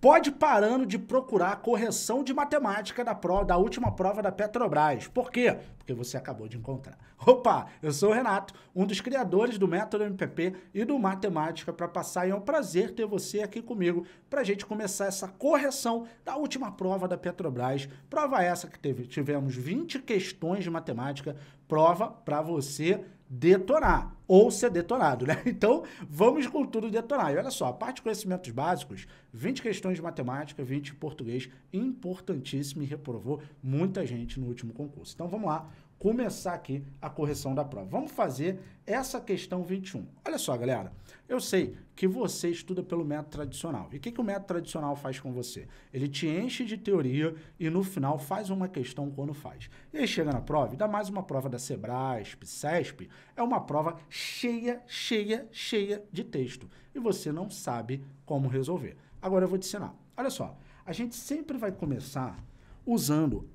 pode parando de procurar correção de matemática da, prova, da última prova da Petrobras. Por quê? Porque você acabou de encontrar. Opa, eu sou o Renato, um dos criadores do Método MPP e do Matemática para Passar, e é um prazer ter você aqui comigo para a gente começar essa correção da última prova da Petrobras. Prova essa que teve, tivemos 20 questões de matemática, prova para você detonar ou ser detonado, né? Então, vamos com tudo detonar. E olha só, a parte de conhecimentos básicos, 20 questões de matemática, 20 de português, importantíssimo e reprovou muita gente no último concurso. Então, vamos lá começar aqui a correção da prova. Vamos fazer essa questão 21. Olha só, galera. Eu sei que você estuda pelo método tradicional. E o que, que o método tradicional faz com você? Ele te enche de teoria e no final faz uma questão quando faz. E aí chega na prova e dá mais uma prova da Sebrasp, CESP. É uma prova cheia, cheia, cheia de texto. E você não sabe como resolver. Agora eu vou te ensinar. Olha só. A gente sempre vai começar usando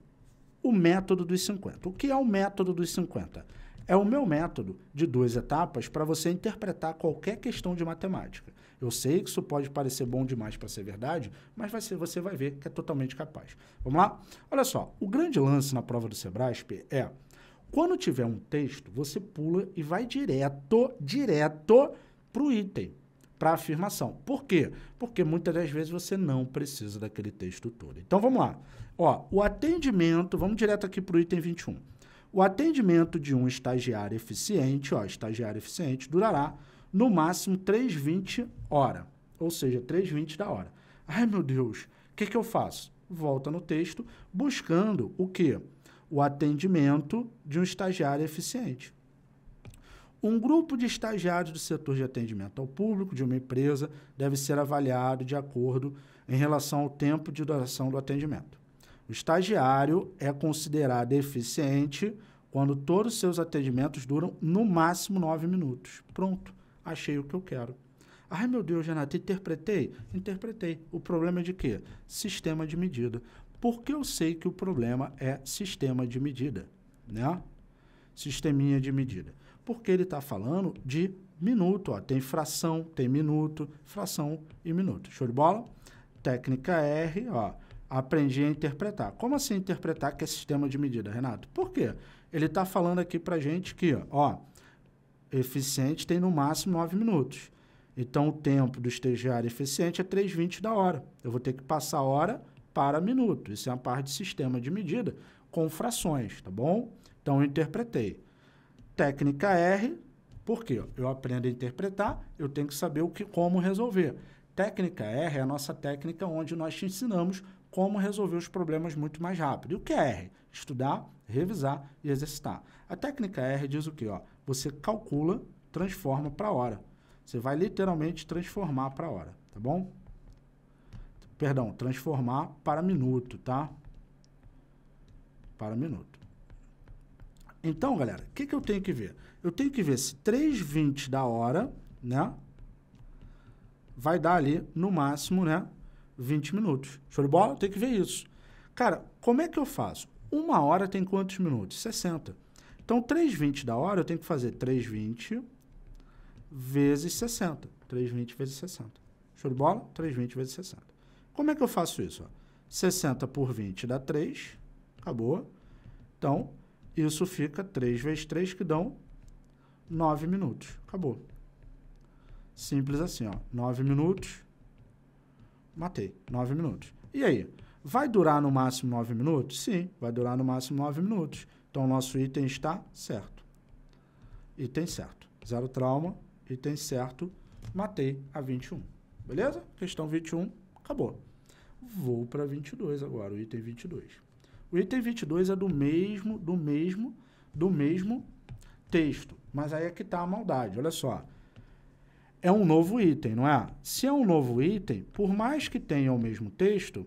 o método dos 50. O que é o método dos 50? É o meu método de duas etapas para você interpretar qualquer questão de matemática. Eu sei que isso pode parecer bom demais para ser verdade, mas vai ser, você vai ver que é totalmente capaz. Vamos lá? Olha só, o grande lance na prova do Sebrasp é quando tiver um texto, você pula e vai direto, direto para o item, para a afirmação. Por quê? Porque muitas das vezes você não precisa daquele texto todo. Então vamos lá. Ó, o atendimento, vamos direto aqui para o item 21. O atendimento de um estagiário eficiente, ó, estagiário eficiente, durará no máximo 3,20 horas, ou seja, 3,20 da hora. Ai, meu Deus, o que, que eu faço? Volta no texto buscando o quê? O atendimento de um estagiário eficiente. Um grupo de estagiários do setor de atendimento ao público de uma empresa deve ser avaliado de acordo em relação ao tempo de duração do atendimento. O estagiário é considerado eficiente quando todos os seus atendimentos duram no máximo nove minutos. Pronto, achei o que eu quero. Ai meu Deus, Renato, interpretei? Interpretei. O problema é de quê? Sistema de medida. Porque eu sei que o problema é sistema de medida, né? Sisteminha de medida. Porque ele está falando de minuto, ó. tem fração, tem minuto, fração e minuto. Show de bola? Técnica R, ó aprendi a interpretar. Como assim interpretar que é sistema de medida, Renato? Por quê? Ele está falando aqui para gente que, ó, eficiente tem no máximo 9 minutos. Então, o tempo do estagiário eficiente é 3,20 da hora. Eu vou ter que passar hora para minuto. Isso é uma parte de sistema de medida com frações, tá bom? Então, eu interpretei. Técnica R, por quê? Eu aprendo a interpretar, eu tenho que saber o que, como resolver. Técnica R é a nossa técnica onde nós te ensinamos como resolver os problemas muito mais rápido. E o que é R? Estudar, revisar e exercitar. A técnica R diz o quê? Ó, você calcula, transforma para hora. Você vai literalmente transformar para hora, tá bom? Perdão, transformar para minuto, tá? Para minuto. Então, galera, o que, que eu tenho que ver? Eu tenho que ver se 3,20 da hora, né? Vai dar ali, no máximo, né? 20 minutos. Show de bola? Tem que ver isso. Cara, como é que eu faço? Uma hora tem quantos minutos? 60. Então, 3,20 da hora, eu tenho que fazer 3,20 vezes 60. 3,20 vezes 60. Show de bola? 3,20 vezes 60. Como é que eu faço isso? Ó? 60 por 20 dá 3. Acabou. Então, isso fica 3 vezes 3, que dão 9 minutos. Acabou. Simples assim, ó. 9 minutos matei. Nove minutos. E aí? Vai durar no máximo nove minutos? Sim, vai durar no máximo nove minutos. Então, o nosso item está certo. Item certo. Zero trauma, item certo, matei a 21. Beleza? Questão 21, acabou. Vou para 22 agora, o item 22. O item 22 é do mesmo, do mesmo, do mesmo texto. Mas aí é que está a maldade, olha só é um novo item, não é? Se é um novo item, por mais que tenha o mesmo texto,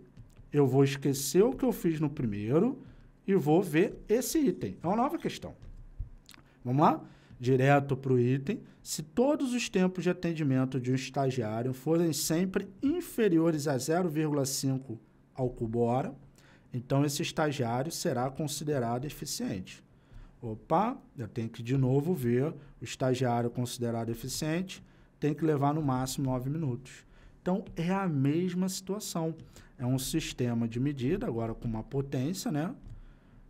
eu vou esquecer o que eu fiz no primeiro e vou ver esse item. É uma nova questão. Vamos lá? Direto para o item. Se todos os tempos de atendimento de um estagiário forem sempre inferiores a 0,5 ao cubo hora, então esse estagiário será considerado eficiente. Opa, eu tenho que de novo ver o estagiário considerado eficiente tem que levar no máximo 9 minutos. Então, é a mesma situação. É um sistema de medida, agora com uma potência, né?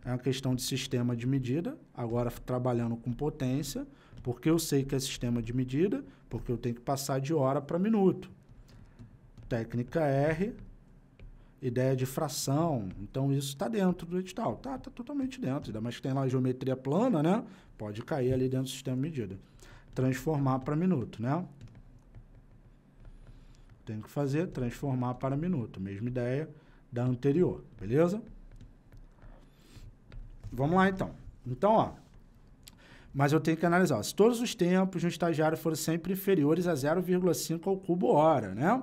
É uma questão de sistema de medida, agora trabalhando com potência, porque eu sei que é sistema de medida, porque eu tenho que passar de hora para minuto. Técnica R, ideia de fração. Então, isso está dentro do edital. Está tá totalmente dentro. Ainda mais que tem lá geometria plana, né? Pode cair ali dentro do sistema de medida. Transformar para minuto, né? Tenho que fazer, transformar para minuto. Mesma ideia da anterior, beleza? Vamos lá, então. Então, ó. Mas eu tenho que analisar. se todos os tempos de um estagiário forem sempre inferiores a 0,5 ao cubo hora, né?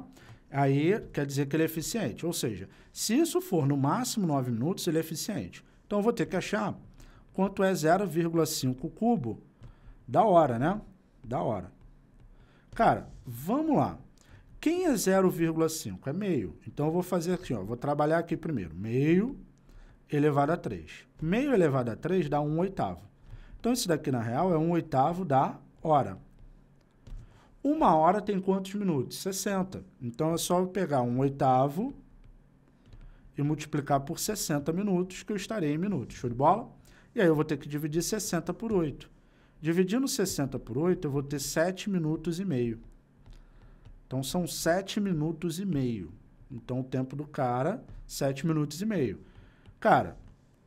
Aí quer dizer que ele é eficiente. Ou seja, se isso for no máximo 9 minutos, ele é eficiente. Então, eu vou ter que achar quanto é 0,5 cubo da hora, né? Da hora. Cara, vamos lá. Quem é 0,5? É meio. Então, eu vou fazer aqui, ó, vou trabalhar aqui primeiro. Meio elevado a 3. Meio elevado a 3 dá 1 oitavo. Então, isso daqui, na real, é 1 oitavo da hora. Uma hora tem quantos minutos? 60. Então, é só eu pegar 1 oitavo e multiplicar por 60 minutos, que eu estarei em minutos. Show de bola? E aí, eu vou ter que dividir 60 por 8. Dividindo 60 por 8, eu vou ter 7 minutos e meio. Então são sete minutos e meio. Então o tempo do cara, sete minutos e meio. Cara,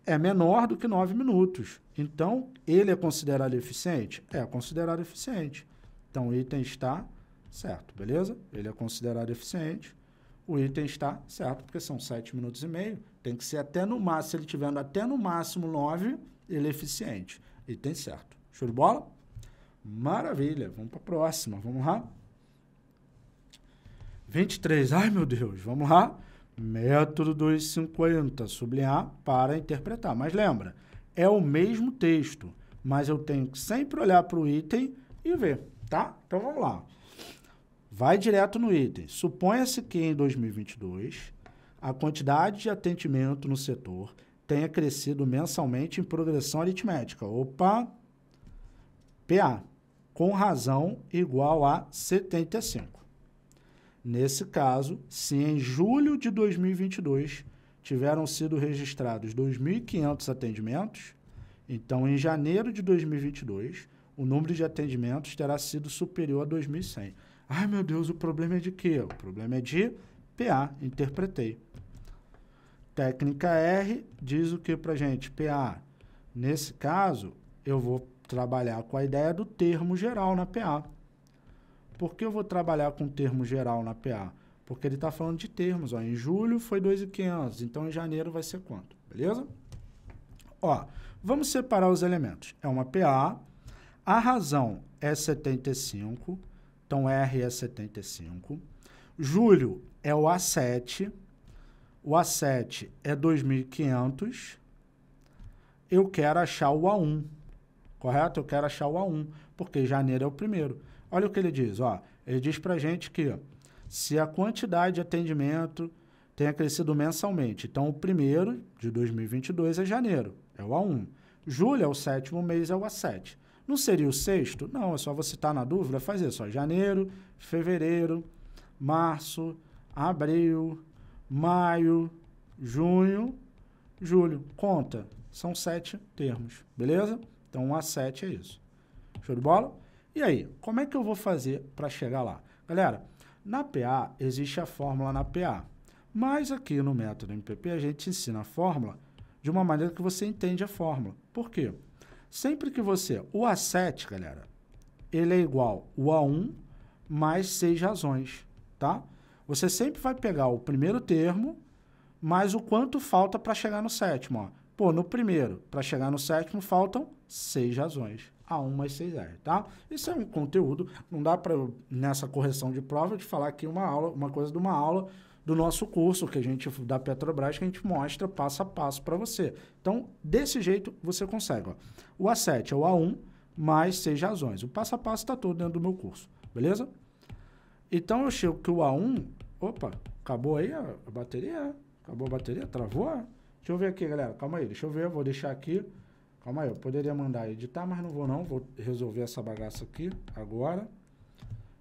é menor do que nove minutos. Então ele é considerado eficiente? É considerado eficiente. Então o item está certo, beleza? Ele é considerado eficiente. O item está certo, porque são sete minutos e meio. Tem que ser até no máximo, se ele estiver até no máximo nove, ele é eficiente. Item certo. Show de bola? Maravilha. Vamos para a próxima. Vamos lá? 23, ai meu Deus, vamos lá. Método 250, sublinhar para interpretar. Mas lembra, é o mesmo texto, mas eu tenho que sempre olhar para o item e ver, tá? Então vamos lá. Vai direto no item. Suponha-se que em 2022 a quantidade de atendimento no setor tenha crescido mensalmente em progressão aritmética. Opa! PA. Com razão igual a 75. Nesse caso, se em julho de 2022 tiveram sido registrados 2.500 atendimentos, então em janeiro de 2022 o número de atendimentos terá sido superior a 2.100. Ai meu Deus, o problema é de quê? O problema é de PA, interpretei. Técnica R diz o que para gente? PA. Nesse caso, eu vou trabalhar com a ideia do termo geral na PA. Por que eu vou trabalhar com termo geral na PA? Porque ele está falando de termos. Ó. Em julho foi 2.500, então em janeiro vai ser quanto? Beleza? Ó, vamos separar os elementos. É uma PA, a razão é 75, então R é 75. Julho é o A7, o A7 é 2.500. Eu quero achar o A1, correto? Eu quero achar o A1, porque janeiro é o primeiro. Olha o que ele diz, ó. Ele diz para gente que se a quantidade de atendimento tenha crescido mensalmente, então o primeiro de 2022 é janeiro, é o A1. Julho é o sétimo mês, é o A7. Não seria o sexto? Não, é só você estar tá na dúvida, fazer só janeiro, fevereiro, março, abril, maio, junho, julho. Conta, são sete termos, beleza? Então, um A7 é isso. Show de bola? E aí, como é que eu vou fazer para chegar lá? Galera, na PA existe a fórmula na PA, mas aqui no método MPP a gente ensina a fórmula de uma maneira que você entende a fórmula. Por quê? Sempre que você... O A7, galera, ele é igual o A1 mais seis razões, tá? Você sempre vai pegar o primeiro termo mais o quanto falta para chegar no sétimo. Ó. Pô, no primeiro, para chegar no sétimo, faltam seis razões. A 1 mais seis R, tá? Isso é um conteúdo, não dá para nessa correção de prova de falar aqui uma aula, uma coisa de uma aula do nosso curso que a gente da Petrobras que a gente mostra passo a passo para você. Então, desse jeito você consegue, ó. O A7 é o A1 mais seis razões. O passo a passo está todo dentro do meu curso, beleza? Então eu chego que o A1, opa, acabou aí a bateria? Acabou a bateria? Travou? Deixa eu ver aqui, galera. Calma aí, deixa eu ver. eu Vou deixar aqui. Calma aí, eu poderia mandar editar, mas não vou não. Vou resolver essa bagaça aqui agora.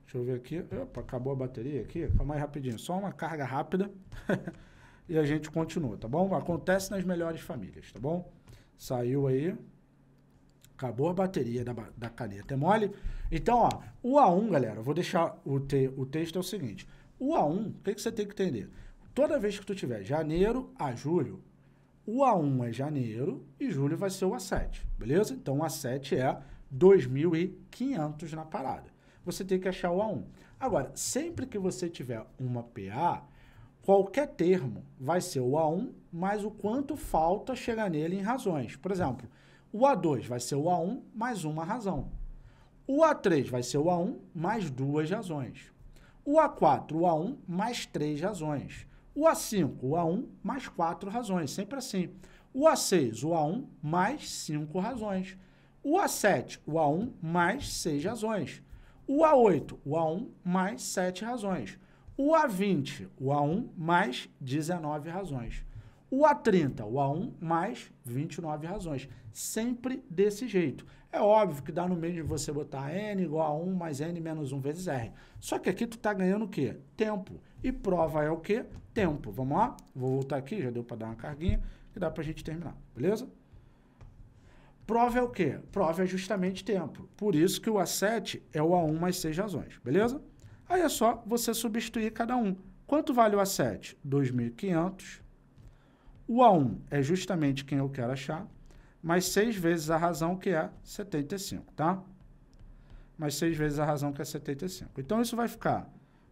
Deixa eu ver aqui. Opa, acabou a bateria aqui. Calma aí rapidinho. Só uma carga rápida. e a gente continua, tá bom? Acontece nas melhores famílias, tá bom? Saiu aí. Acabou a bateria da, da caneta. É mole? Então, ó, o A1, galera, vou deixar o, te, o texto é o seguinte. O A1, o que, que você tem que entender? Toda vez que tu tiver janeiro a julho, o A1 é janeiro e julho vai ser o A7, beleza? Então o A7 é 2.500 na parada. Você tem que achar o A1. Agora, sempre que você tiver uma PA, qualquer termo vai ser o A1 mais o quanto falta chegar nele em razões. Por exemplo, o A2 vai ser o A1 mais uma razão. O A3 vai ser o A1 mais duas razões. O A4, o A1 mais três razões. O A5, o A1, mais quatro razões, sempre assim. O A6, o A1, mais cinco razões. O A7, o A1, mais seis razões. O A8, o A1, mais sete razões. O A20, o A1, mais 19 razões. O A30, o A1, mais 29 razões. Sempre desse jeito. É óbvio que dá no meio de você botar N igual a 1 mais N menos 1 vezes R. Só que aqui tu está ganhando o quê? Tempo. E prova é o quê? Tempo. Vamos lá? Vou voltar aqui, já deu para dar uma carguinha, e dá para a gente terminar, beleza? Prova é o quê? Prova é justamente tempo. Por isso que o A7 é o A1 mais seis razões, beleza? Aí é só você substituir cada um. Quanto vale o A7? 2.500. O A1 é justamente quem eu quero achar, mais 6 vezes a razão que é 75, tá? Mais 6 vezes a razão que é 75. Então, isso vai ficar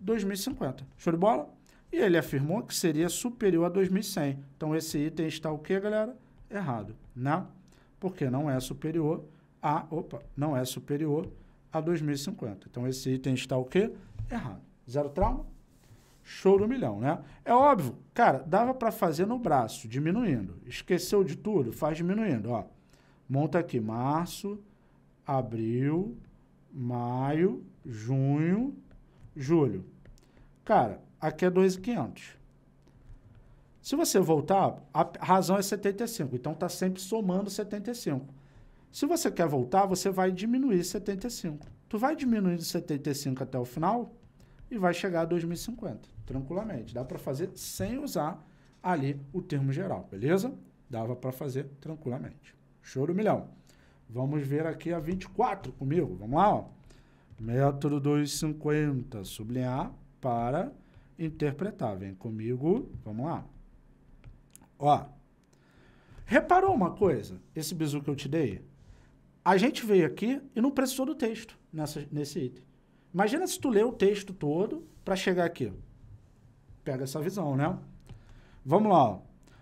2050. Show de bola? E ele afirmou que seria superior a 2100. Então esse item está o que, galera? Errado, né? Porque não é superior a, opa, não é superior a 2050. Então esse item está o que? Errado. Zero trauma? Show do milhão, né? É óbvio, cara, dava para fazer no braço, diminuindo. Esqueceu de tudo, faz diminuindo, ó. Monta aqui março, abril, maio, junho, Julho, cara, aqui é 2,500. Se você voltar, a razão é 75, então está sempre somando 75. Se você quer voltar, você vai diminuir 75. Tu vai diminuindo 75 até o final e vai chegar a 2050, tranquilamente. Dá para fazer sem usar ali o termo geral, beleza? Dava para fazer tranquilamente. Choro milhão. Vamos ver aqui a 24 comigo. Vamos lá, ó. Método 250, sublinhar para interpretar. Vem comigo, vamos lá. Ó, reparou uma coisa? Esse bizu que eu te dei? A gente veio aqui e não precisou do texto nessa, nesse item. Imagina se tu lê o texto todo para chegar aqui. Pega essa visão, né? Vamos lá, ó.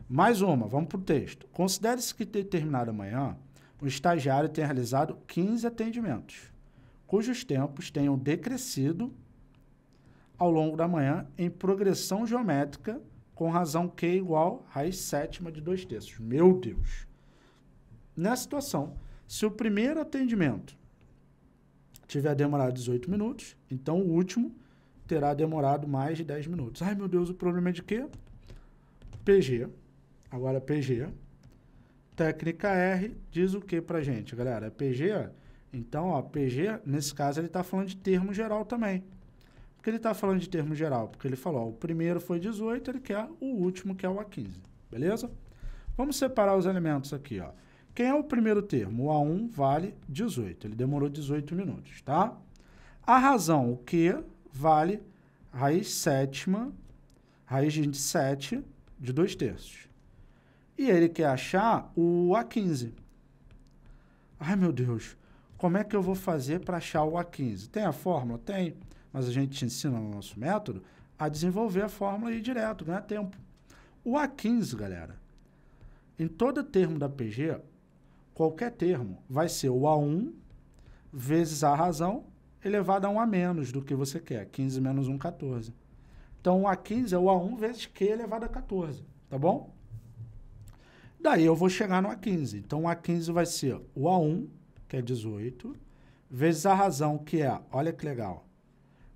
Mais uma, vamos para o texto. Considere-se que determinada manhã, o estagiário tenha realizado 15 atendimentos cujos tempos tenham decrescido ao longo da manhã em progressão geométrica com razão q igual raiz sétima de 2 terços. Meu Deus! Nessa situação, se o primeiro atendimento tiver demorado 18 minutos, então o último terá demorado mais de 10 minutos. Ai, meu Deus, o problema é de quê? PG. Agora, PG. Técnica R diz o que para gente, galera? PG, então, ó, PG, nesse caso, ele está falando de termo geral também. Por que ele está falando de termo geral? Porque ele falou, ó, o primeiro foi 18, ele quer o último, que é o A15. Beleza? Vamos separar os elementos aqui, ó. Quem é o primeiro termo? O A1 vale 18. Ele demorou 18 minutos, tá? A razão, o q vale raiz sétima, raiz de 7 de 2 terços. E ele quer achar o A15. Ai, meu Deus como é que eu vou fazer para achar o A15? Tem a fórmula? Tem, mas a gente te ensina no nosso método a desenvolver a fórmula e ir direto, ganhar tempo. O A15, galera, em todo termo da PG, qualquer termo vai ser o A1 vezes a razão elevado a 1 a menos do que você quer. 15 menos 1, 14. Então, o A15 é o A1 vezes Q elevado a 14, tá bom? Daí eu vou chegar no A15. Então, o A15 vai ser o A1 que é 18, vezes a razão, que é, olha que legal,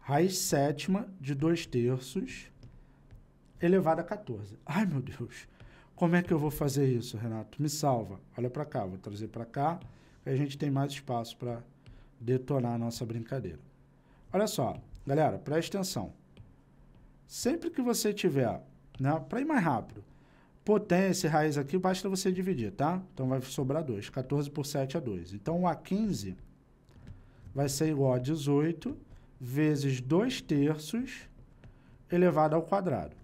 raiz sétima de 2 terços elevado a 14. Ai, meu Deus, como é que eu vou fazer isso, Renato? Me salva. Olha para cá, vou trazer para cá, que a gente tem mais espaço para detonar a nossa brincadeira. Olha só, galera, preste atenção. Sempre que você tiver, né, para ir mais rápido, Potência e raiz aqui, basta você dividir, tá? Então vai sobrar 2. 14 por 7 é 2. Então o A15 vai ser igual a 18 vezes 2 terços elevado ao quadrado.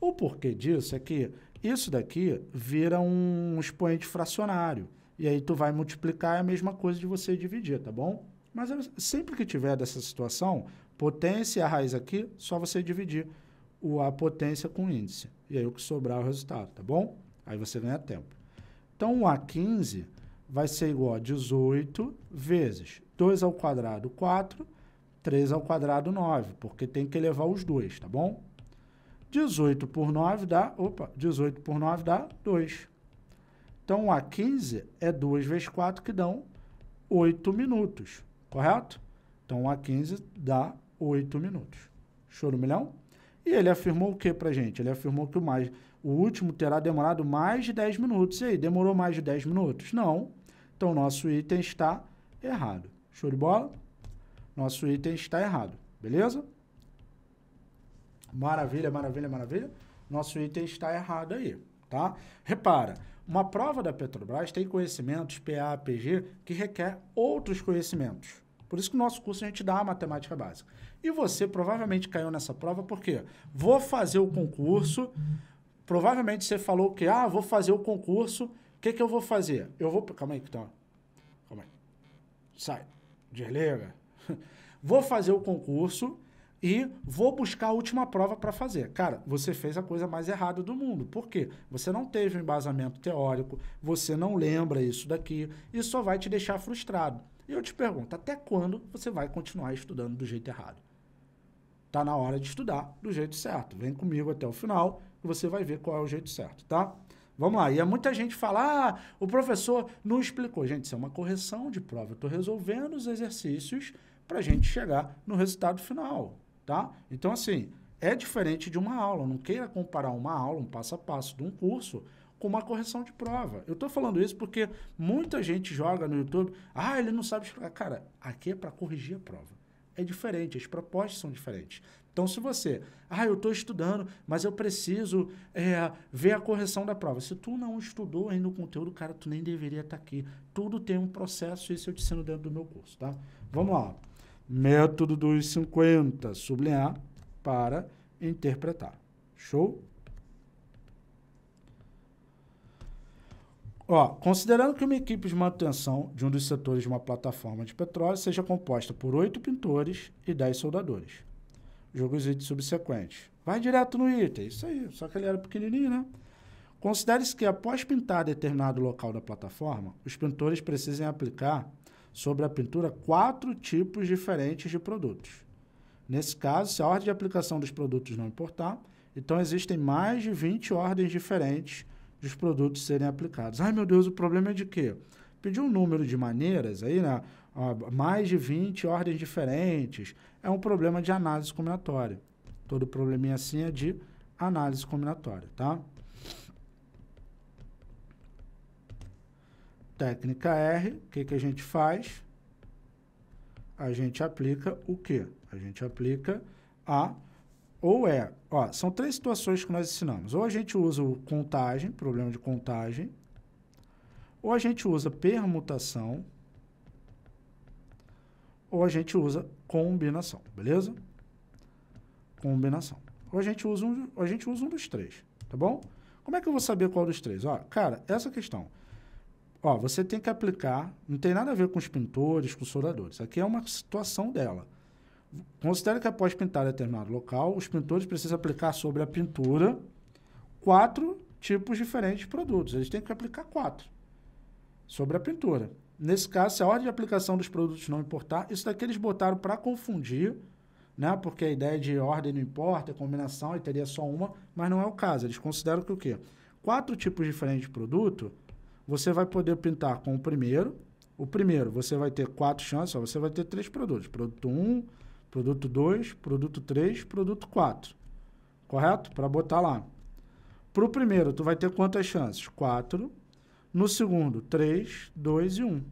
O porquê disso é que isso daqui vira um expoente fracionário. E aí tu vai multiplicar é a mesma coisa de você dividir, tá bom? Mas sempre que tiver dessa situação, potência e a raiz aqui, só você dividir o, a potência com índice. E aí o que sobrar é o resultado, tá bom? Aí você ganha tempo. Então, o a 15 vai ser igual a 18 vezes 2 ao quadrado, 4, 3 ao quadrado, 9, porque tem que elevar os dois, tá bom? 18 por 9 dá, opa, 18 por 9 dá 2. Então, o a 15 é 2 vezes 4, que dão 8 minutos, correto? Então, o a 15 dá 8 minutos. Show do milhão? E ele afirmou o que pra gente? Ele afirmou que o, mais, o último terá demorado mais de 10 minutos. E aí, demorou mais de 10 minutos? Não. Então, nosso item está errado. Show de bola? Nosso item está errado. Beleza? Maravilha, maravilha, maravilha. Nosso item está errado aí, tá? Repara, uma prova da Petrobras tem conhecimentos PA, PG, que requer outros conhecimentos. Por isso que no nosso curso a gente dá a matemática básica. E você provavelmente caiu nessa prova porque vou fazer o concurso. Provavelmente você falou que, ah, vou fazer o concurso. O que, que eu vou fazer? Eu vou. Calma aí, então. Calma aí. Sai. Desliga. Vou fazer o concurso e vou buscar a última prova para fazer. Cara, você fez a coisa mais errada do mundo. Por quê? Você não teve um embasamento teórico, você não lembra isso daqui, isso só vai te deixar frustrado. E eu te pergunto, até quando você vai continuar estudando do jeito errado? Tá na hora de estudar do jeito certo. Vem comigo até o final e você vai ver qual é o jeito certo, tá? Vamos lá. E é muita gente fala, ah, o professor não explicou. Gente, isso é uma correção de prova. Eu estou resolvendo os exercícios para a gente chegar no resultado final, tá? Então, assim, é diferente de uma aula. Não queira comparar uma aula, um passo a passo de um curso, com uma correção de prova. Eu estou falando isso porque muita gente joga no YouTube, ah, ele não sabe explicar. Cara, aqui é para corrigir a prova. É diferente, as propostas são diferentes. Então, se você, ah, eu estou estudando, mas eu preciso é, ver a correção da prova. Se tu não estudou ainda o conteúdo, cara, tu nem deveria estar tá aqui. Tudo tem um processo, isso eu te ensino dentro do meu curso, tá? Vamos lá. Método dos 50, sublinhar para interpretar. Show? Ó, considerando que uma equipe de manutenção de um dos setores de uma plataforma de petróleo seja composta por oito pintores e dez soldadores. Joga os itens subsequentes. Vai direto no item, isso aí. Só que ele era pequenininho, né? Considere-se que após pintar determinado local da plataforma, os pintores precisem aplicar sobre a pintura quatro tipos diferentes de produtos. Nesse caso, se a ordem de aplicação dos produtos não importar, então existem mais de 20 ordens diferentes dos produtos serem aplicados. Ai, meu Deus, o problema é de quê? Pediu um número de maneiras aí, né? Mais de 20 ordens diferentes. É um problema de análise combinatória. Todo probleminha assim é de análise combinatória, tá? Técnica R, o que, que a gente faz? A gente aplica o quê? A gente aplica a ou é, ó, são três situações que nós ensinamos. Ou a gente usa o contagem, problema de contagem, ou a gente usa permutação, ou a gente usa combinação, beleza? Combinação. Ou a gente usa um, a gente usa um dos três, tá bom? Como é que eu vou saber qual dos três? Ó, cara, essa questão. Ó, você tem que aplicar, não tem nada a ver com os pintores, com os soldadores. Aqui é uma situação dela. Considere que após pintar determinado local, os pintores precisam aplicar sobre a pintura quatro tipos diferentes de produtos. Eles têm que aplicar quatro sobre a pintura. Nesse caso, se a ordem de aplicação dos produtos não importar, isso daqui eles botaram para confundir, né? porque a ideia de ordem não importa, é combinação, e teria só uma, mas não é o caso. Eles consideram que o quê? Quatro tipos diferentes de produto, você vai poder pintar com o primeiro. O primeiro, você vai ter quatro chances, você vai ter três produtos. Produto 1, um, Produto 2, produto 3, produto 4. Correto? Para botar lá. Para o primeiro, tu vai ter quantas chances? 4. No segundo, 3, 2 e 1. Um.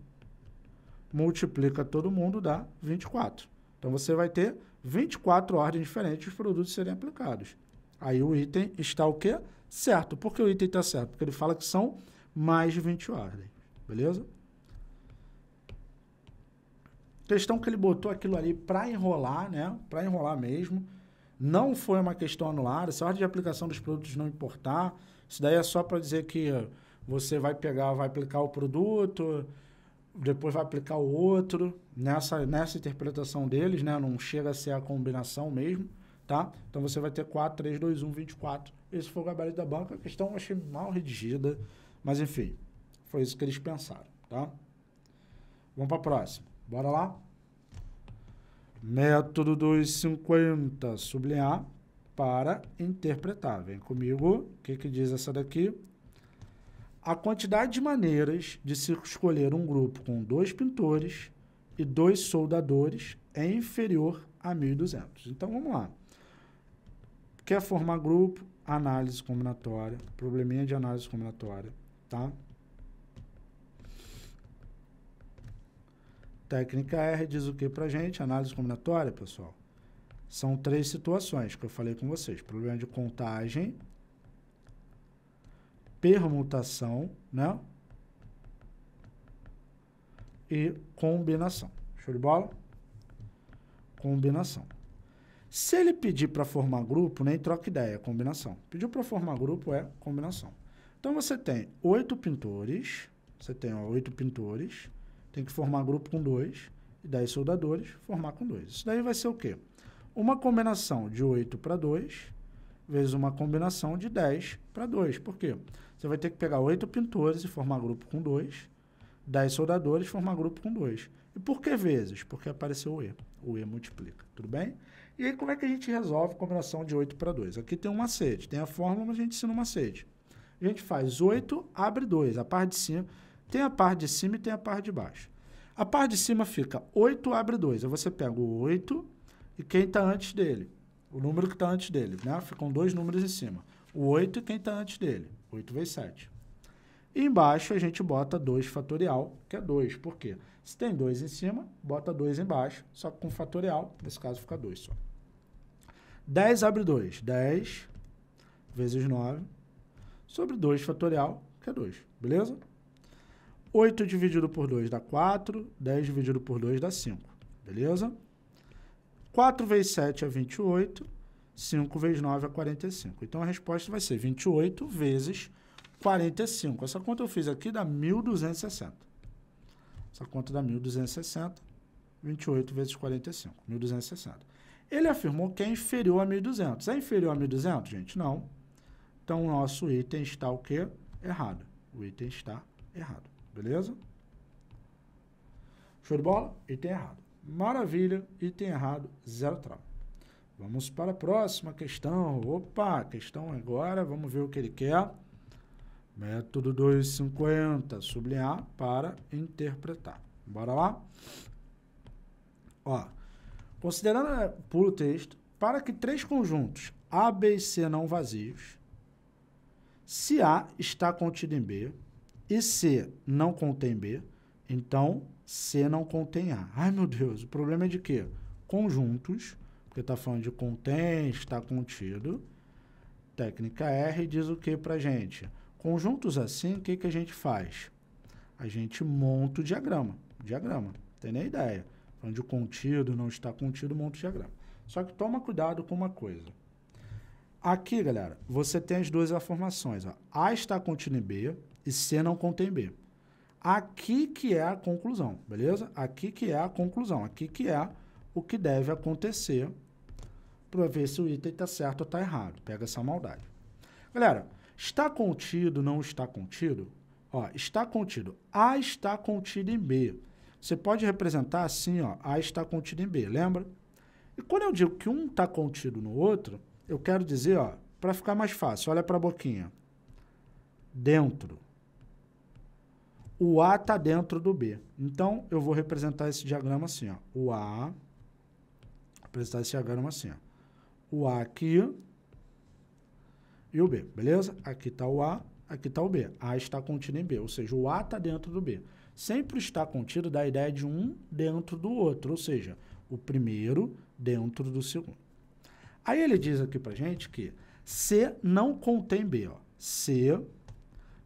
Multiplica todo mundo, dá 24. Então você vai ter 24 ordens diferentes de produtos serem aplicados. Aí o item está o quê? Certo. Por que o item está certo? Porque ele fala que são mais de 20 ordens. Beleza? Questão que ele botou aquilo ali para enrolar, né? Para enrolar mesmo. Não foi uma questão anulada. Se a ordem de aplicação dos produtos não importar, isso daí é só para dizer que você vai pegar, vai aplicar o produto, depois vai aplicar o outro. Nessa, nessa interpretação deles, né? Não chega a ser a combinação mesmo, tá? Então você vai ter 4, 3, 2, 1, 24. Esse foi o gabarito da banca. A questão eu achei mal redigida, mas enfim, foi isso que eles pensaram, tá? Vamos para a próxima. Bora lá? Método 250, sublinhar para interpretar. Vem comigo, o que, que diz essa daqui? A quantidade de maneiras de se escolher um grupo com dois pintores e dois soldadores é inferior a 1.200. Então, vamos lá. Quer formar grupo? Análise combinatória, probleminha de análise combinatória, tá? Técnica R diz o que para gente? Análise combinatória, pessoal. São três situações que eu falei com vocês: problema de contagem, permutação, né? E combinação. Show de bola? Combinação. Se ele pedir para formar grupo, nem troca ideia, é combinação. Pediu para formar grupo é combinação. Então você tem oito pintores, você tem ó, oito pintores, tem que formar grupo com dois, e 10 soldadores, formar com dois. Isso daí vai ser o quê? Uma combinação de 8 para 2, vezes uma combinação de 10 para 2. Por quê? Você vai ter que pegar 8 pintores e formar grupo com 2, 10 soldadores, formar grupo com 2. E por que vezes? Porque apareceu o E. O E multiplica, tudo bem? E aí como é que a gente resolve a combinação de 8 para 2? Aqui tem um macete, tem a fórmula, mas a gente ensina um macete. A gente faz 8, abre 2, a parte de 5... Tem a parte de cima e tem a parte de baixo. A parte de cima fica 8, abre 2. Aí você pega o 8 e quem está antes dele. O número que está antes dele, né? Ficam dois números em cima. O 8 e quem está antes dele. 8 vezes 7. E embaixo a gente bota 2 fatorial, que é 2. Por quê? Se tem 2 em cima, bota 2 embaixo, só que com fatorial, nesse caso fica 2 só. 10 abre 2. 10 vezes 9 sobre 2 fatorial, que é 2. Beleza? 8 dividido por 2 dá 4, 10 dividido por 2 dá 5, beleza? 4 vezes 7 é 28, 5 vezes 9 é 45. Então, a resposta vai ser 28 vezes 45. Essa conta eu fiz aqui dá 1.260. Essa conta dá 1.260, 28 vezes 45, 1.260. Ele afirmou que é inferior a 1.200. É inferior a 1.200, gente? Não. Então, o nosso item está o quê? Errado. O item está errado. Beleza? Show de bola? Item errado. Maravilha, item errado, zero trauma. Vamos para a próxima questão. Opa, questão agora, vamos ver o que ele quer. Método 250, sublinhar para interpretar. Bora lá? Ó, considerando né, puro texto, para que três conjuntos A, B e C não vazios, se A está contido em B, e C não contém B, então C não contém A. Ai, meu Deus, o problema é de quê? Conjuntos, porque está falando de contém, está contido. Técnica R diz o que para gente? Conjuntos assim, o que, que a gente faz? A gente monta o diagrama. Diagrama, tem nem ideia. Falando de contido, não está contido, monta o diagrama. Só que toma cuidado com uma coisa. Aqui, galera, você tem as duas afirmações. Ó. A está contido em B, e C não contém B. Aqui que é a conclusão, beleza? Aqui que é a conclusão, aqui que é o que deve acontecer para ver se o item está certo ou está errado. Pega essa maldade. Galera, está contido, não está contido? Ó, está contido. A está contido em B. Você pode representar assim, ó, A está contido em B, lembra? E quando eu digo que um está contido no outro, eu quero dizer, ó, para ficar mais fácil, olha para a boquinha. Dentro o A está dentro do B. Então, eu vou representar esse diagrama assim, ó. O A, representar esse diagrama assim, ó. O A aqui e o B, beleza? Aqui está o A, aqui está o B. A está contido em B, ou seja, o A está dentro do B. Sempre está contido da ideia de um dentro do outro, ou seja, o primeiro dentro do segundo. Aí ele diz aqui para gente que C não contém B, ó. C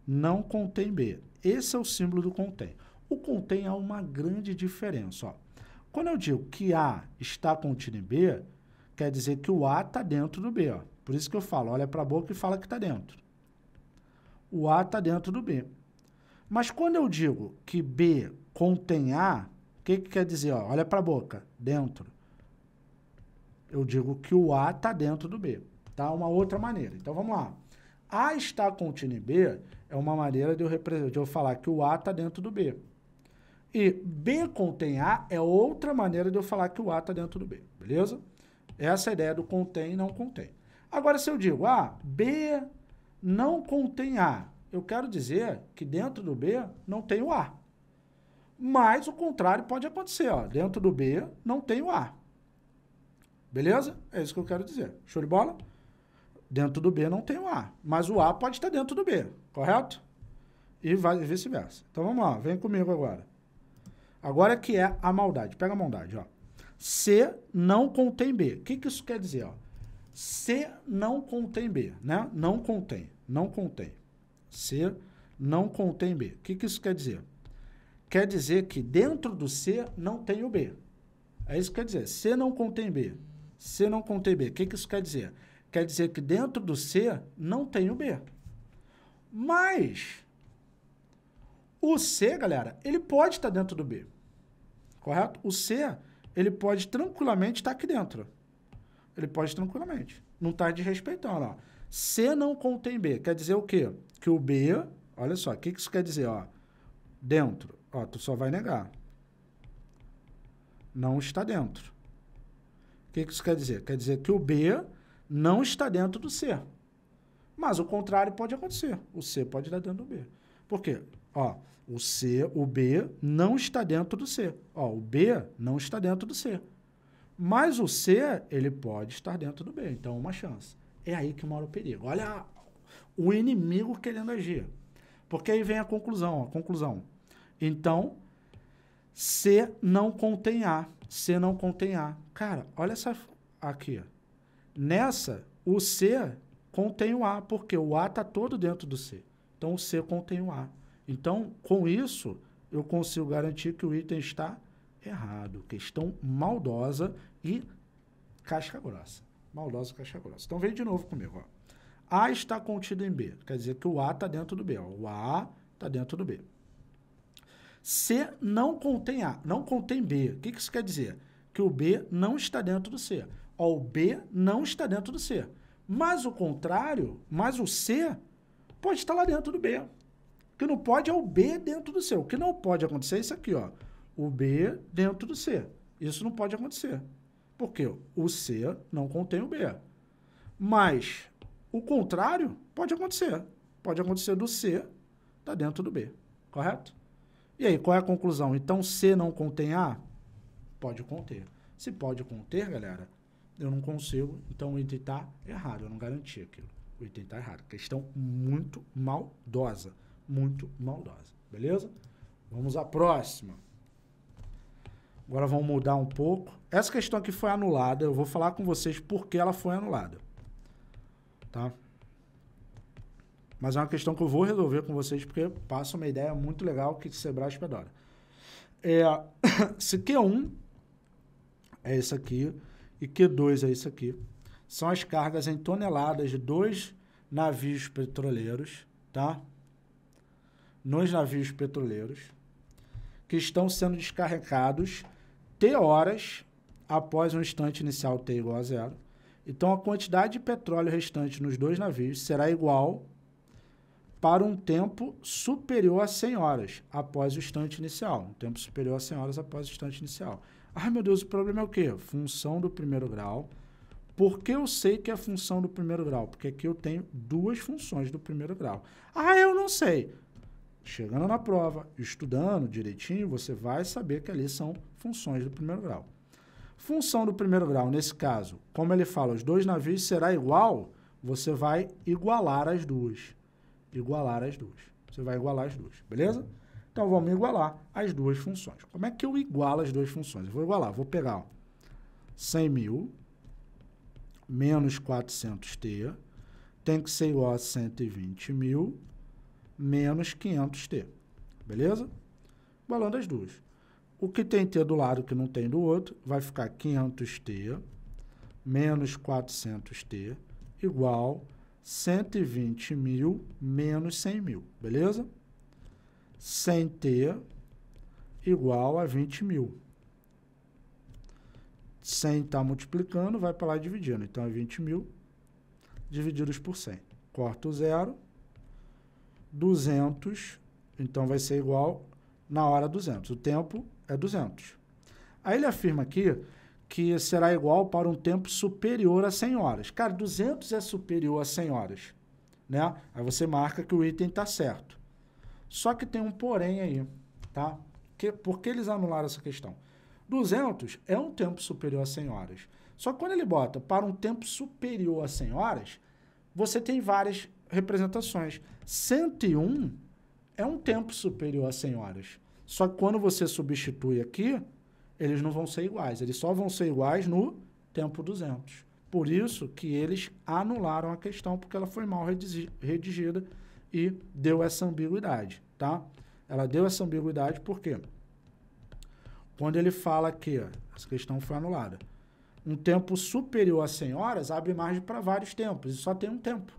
não contém B. Esse é o símbolo do contém. O contém há uma grande diferença. Ó. Quando eu digo que A está contido em B, quer dizer que o A está dentro do B. Ó. Por isso que eu falo, olha para a boca e fala que está dentro. O A está dentro do B. Mas quando eu digo que B contém A, o que, que quer dizer? Ó, olha para a boca, dentro. Eu digo que o A está dentro do B. Tá? Uma outra maneira. Então vamos lá. A está contido em B é uma maneira de eu, representar, de eu falar que o A está dentro do B. E B contém A é outra maneira de eu falar que o A está dentro do B, beleza? Essa é a ideia do contém e não contém. Agora, se eu digo, A ah, B não contém A, eu quero dizer que dentro do B não tem o A. Mas o contrário pode acontecer, ó. Dentro do B não tem o A. Beleza? É isso que eu quero dizer. Show de bola? Dentro do B não tem o A, mas o A pode estar dentro do B, correto? E vice-versa. Então vamos lá, vem comigo agora. Agora que é a maldade. Pega a maldade, ó. C não contém B. O que, que isso quer dizer, ó? C não contém B, né? Não contém, não contém. C não contém B. O que, que isso quer dizer? Quer dizer que dentro do C não tem o B. É isso que quer dizer. C não contém B. C não contém B. O que, que isso quer dizer? Quer dizer que dentro do C não tem o B. Mas o C, galera, ele pode estar dentro do B. Correto? O C, ele pode tranquilamente estar aqui dentro. Ele pode tranquilamente. Não está desrespeitando, ó. C não contém B. Quer dizer o quê? Que o B, olha só, o que, que isso quer dizer, ó? Dentro, ó, tu só vai negar. Não está dentro. O que, que isso quer dizer? Quer dizer que o B não está dentro do C. Mas o contrário pode acontecer. O C pode estar dentro do B. Por quê? Ó, o C, o B não está dentro do C. Ó, o B não está dentro do C. Mas o C, ele pode estar dentro do B. Então, uma chance. É aí que mora o perigo. Olha o inimigo querendo agir. Porque aí vem a conclusão, a conclusão. Então, C não contém A. C não contém A. Cara, olha essa aqui. Nessa, o C contém o A, porque o A está todo dentro do C. Então, o C contém o A. Então, com isso, eu consigo garantir que o item está errado. Questão maldosa e casca grossa. Maldosa e casca grossa. Então, vem de novo comigo. Ó. A está contido em B. Quer dizer que o A está dentro do B. Ó. O A está dentro do B. C não contém A, não contém B. O que, que isso quer dizer? Que o B não está dentro do C o B não está dentro do C. Mas o contrário, mas o C pode estar lá dentro do B. O que não pode é o B dentro do C. O que não pode acontecer é isso aqui, ó. O B dentro do C. Isso não pode acontecer. Por quê? O C não contém o B. Mas o contrário pode acontecer. Pode acontecer do C estar tá dentro do B, correto? E aí, qual é a conclusão? Então, C não contém A? Pode conter. Se pode conter, galera, eu não consigo, então o item tá é errado, eu não garanti aquilo. O item tá é errado. Questão muito maldosa, muito maldosa, beleza? Vamos à próxima. Agora vamos mudar um pouco. Essa questão aqui foi anulada, eu vou falar com vocês por que ela foi anulada. Tá? Mas é uma questão que eu vou resolver com vocês porque passa uma ideia muito legal que Sebrae hospedora. É, se Q1 é esse aqui, e Q2 é isso aqui. São as cargas em toneladas de dois navios petroleiros, tá? Nos navios petroleiros que estão sendo descarregados T horas após um instante inicial T igual a zero. Então, a quantidade de petróleo restante nos dois navios será igual para um tempo superior a 100 horas após o instante inicial. Um tempo superior a 100 horas após o instante inicial. Ai, meu Deus, o problema é o quê? Função do primeiro grau. Por que eu sei que é função do primeiro grau? Porque aqui eu tenho duas funções do primeiro grau. Ah, eu não sei. Chegando na prova, estudando direitinho, você vai saber que ali são funções do primeiro grau. Função do primeiro grau, nesse caso, como ele fala, os dois navios será igual, você vai igualar as duas. Igualar as duas. Você vai igualar as duas, beleza? Então vamos igualar as duas funções. Como é que eu igualo as duas funções? Eu vou igualar, vou pegar ó, 100 mil menos 400t tem que ser igual a 120 mil menos 500t. Beleza? Igualando as duas. O que tem T do lado que não tem do outro vai ficar 500T menos 400T igual 120 mil menos 100 mil, beleza? 100T igual a 20 mil. estar está multiplicando, vai para lá dividindo. Então, é 20 mil divididos por 100. Corta o zero. 200, então vai ser igual na hora 200. O tempo é 200. Aí ele afirma aqui que será igual para um tempo superior a 100 horas. Cara, 200 é superior a 100 horas, né? Aí você marca que o item está certo. Só que tem um porém aí, tá? Que, por que eles anularam essa questão? 200 é um tempo superior a 100 horas. Só que quando ele bota para um tempo superior a 100 horas, você tem várias representações. 101 é um tempo superior a 100 horas. Só que quando você substitui aqui, eles não vão ser iguais. Eles só vão ser iguais no tempo 200. Por isso que eles anularam a questão, porque ela foi mal redigida e deu essa ambiguidade, tá? Ela deu essa ambiguidade porque quando ele fala que essa questão foi anulada, um tempo superior a 100 horas abre margem para vários tempos, e só tem um tempo,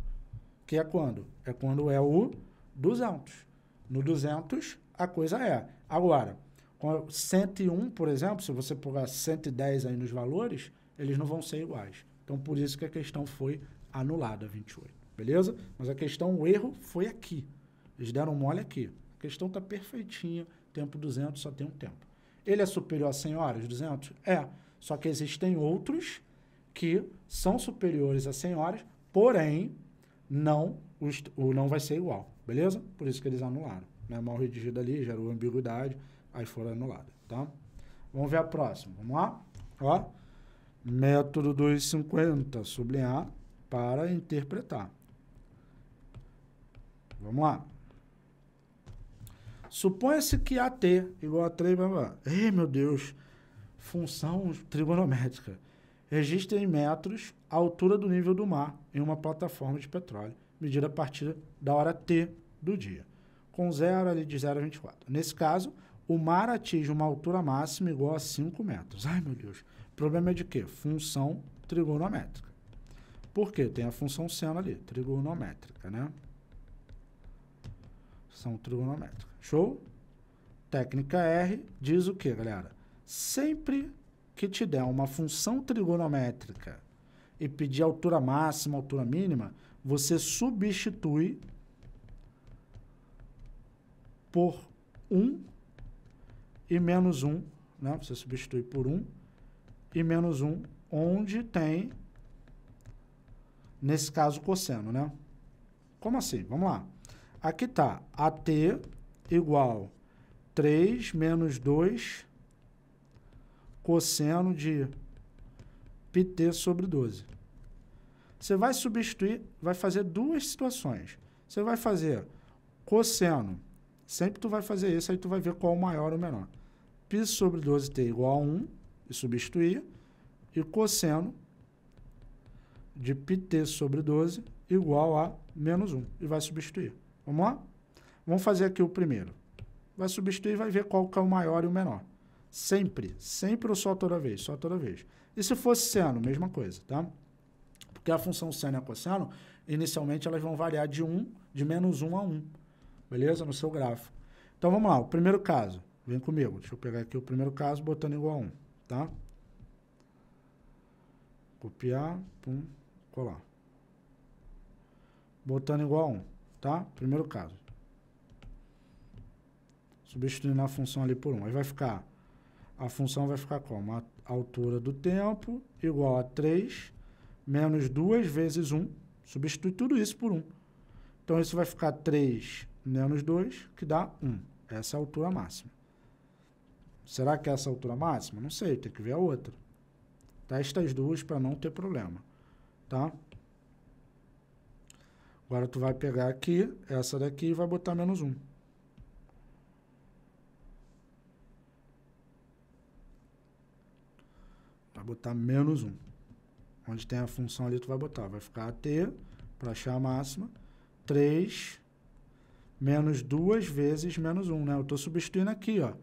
que é quando? É quando é o 200. No 200, a coisa é. Agora, com 101, por exemplo, se você pôr 110 aí nos valores, eles não vão ser iguais. Então, por isso que a questão foi anulada, 28. Beleza? Mas a questão, o erro foi aqui. Eles deram mole aqui. A questão está perfeitinha. Tempo 200 só tem um tempo. Ele é superior a 100 horas, 200? É. Só que existem outros que são superiores a 100 horas, porém, não, o não vai ser igual. Beleza? Por isso que eles anularam. Né? Mal redigido ali, gerou ambiguidade, aí foram anulados. Tá? Vamos ver a próxima. Vamos lá? Ó. Método 250, sublinhar para interpretar. Vamos lá. Suponha-se que AT igual a 3, Ei, meu Deus. Função trigonométrica. Registra em metros a altura do nível do mar em uma plataforma de petróleo, medida a partir da hora T do dia, com zero ali de 0 a 24. Nesse caso, o mar atinge uma altura máxima igual a 5 metros. Ai, meu Deus. O problema é de quê? Função trigonométrica. Por quê? Tem a função seno ali, trigonométrica, né? São trigonométricas. Show? Técnica R diz o que, galera? Sempre que te der uma função trigonométrica e pedir altura máxima, altura mínima, você substitui por 1 e menos 1, né? Você substitui por 1 e menos 1, onde tem, nesse caso, cosseno, né? Como assim? Vamos lá. Aqui está, AT igual 3 menos 2 cosseno de pt sobre 12. Você vai substituir, vai fazer duas situações. Você vai fazer cosseno, sempre tu vai fazer isso, aí tu vai ver qual o maior ou menor. π sobre 12t igual a 1, e substituir, e cosseno de πt sobre 12 igual a menos 1, e vai substituir. Vamos lá? Vamos fazer aqui o primeiro. Vai substituir e vai ver qual que é o maior e o menor. Sempre. Sempre ou só toda vez? Só toda vez. E se fosse seno? Mesma coisa, tá? Porque a função seno e a cosseno, inicialmente elas vão variar de 1, de menos 1 a 1. Beleza? No seu gráfico. Então vamos lá, o primeiro caso. Vem comigo. Deixa eu pegar aqui o primeiro caso botando igual a 1, tá? Copiar, pum, colar. Botando igual a 1 tá? Primeiro caso. Substituindo a função ali por 1. Aí vai ficar... A função vai ficar como? A altura do tempo igual a 3 menos 2 vezes 1. Substitui tudo isso por 1. Então, isso vai ficar 3 menos 2, que dá 1. Essa é a altura máxima. Será que é essa a altura máxima? Não sei, tem que ver a outra. Testa as duas para não ter problema, tá? Agora tu vai pegar aqui, essa daqui e vai botar menos um. Vai botar menos um. Onde tem a função ali, tu vai botar. Vai ficar AT, para achar a máxima, 3 menos 2 vezes menos 1, né? Eu estou substituindo aqui, ó,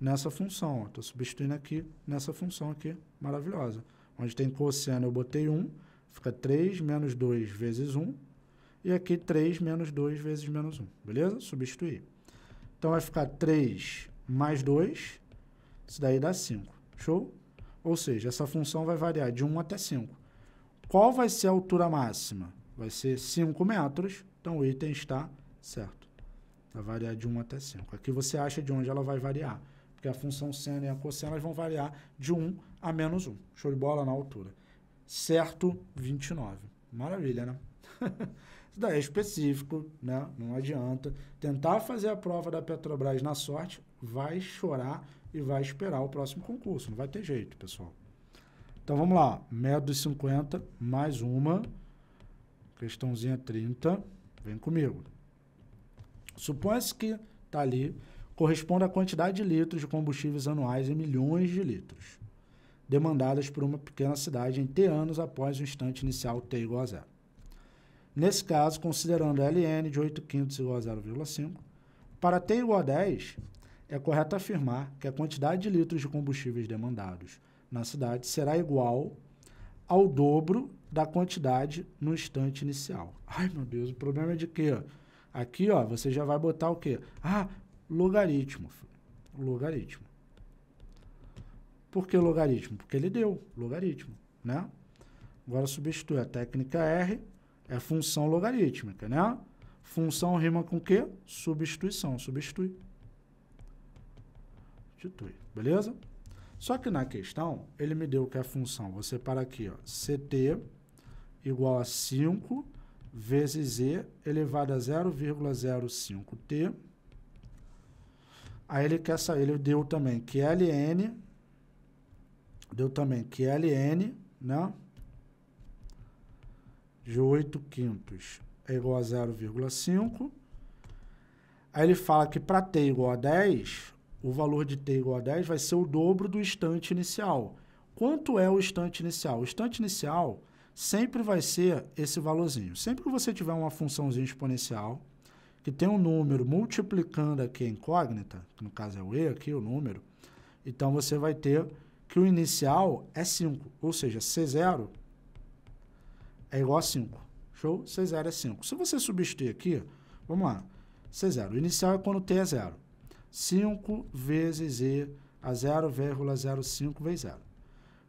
nessa função. Estou substituindo aqui nessa função aqui, maravilhosa. Onde tem cosseno, eu botei 1, fica 3 menos 2 vezes 1, e aqui 3 menos 2 vezes menos 1, beleza? Substituir. Então vai ficar 3 mais 2, isso daí dá 5, show? Ou seja, essa função vai variar de 1 até 5. Qual vai ser a altura máxima? Vai ser 5 metros, então o item está certo. Vai variar de 1 até 5. Aqui você acha de onde ela vai variar, porque a função seno e a cosseno vão variar de 1 a menos 1. Show de bola na altura. Certo, 29. Maravilha, né? Isso daí é específico, né? Não adianta. Tentar fazer a prova da Petrobras na sorte, vai chorar e vai esperar o próximo concurso. Não vai ter jeito, pessoal. Então vamos lá. Médio dos 50, mais uma. Questãozinha 30. Vem comigo. Supõe-se que está ali corresponde à quantidade de litros de combustíveis anuais em milhões de litros, demandadas por uma pequena cidade em T anos após o instante inicial T igual a zero. Nesse caso, considerando Ln de 8 quintos igual a 0,5, para T igual a 10, é correto afirmar que a quantidade de litros de combustíveis demandados na cidade será igual ao dobro da quantidade no instante inicial. Ai, meu Deus, o problema é de quê? Aqui, ó, você já vai botar o quê? Ah, logaritmo. Logaritmo. Por que logaritmo? Porque ele deu logaritmo, né? Agora substitui a técnica R é função logarítmica, né? Função rima com o quê? Substituição. Substitui. Substitui. Beleza? Só que na questão, ele me deu que é função, vou separar aqui, ó, CT igual a 5 vezes Z elevado a 0,05T. Aí ele quer saber, ele deu também que LN, deu também que LN, né? de 8 quintos é igual a 0,5. Aí ele fala que para t igual a 10, o valor de t igual a 10 vai ser o dobro do instante inicial. Quanto é o instante inicial? O instante inicial sempre vai ser esse valorzinho. Sempre que você tiver uma funçãozinha exponencial, que tem um número multiplicando aqui a incógnita, que no caso é o e aqui, o número, então você vai ter que o inicial é 5, ou seja, C0 é igual a 5. Show? C0 é 5. Se você substituir aqui, vamos lá. C0. O inicial é quando T é 0. 5 vezes E a 0,05 vezes 0.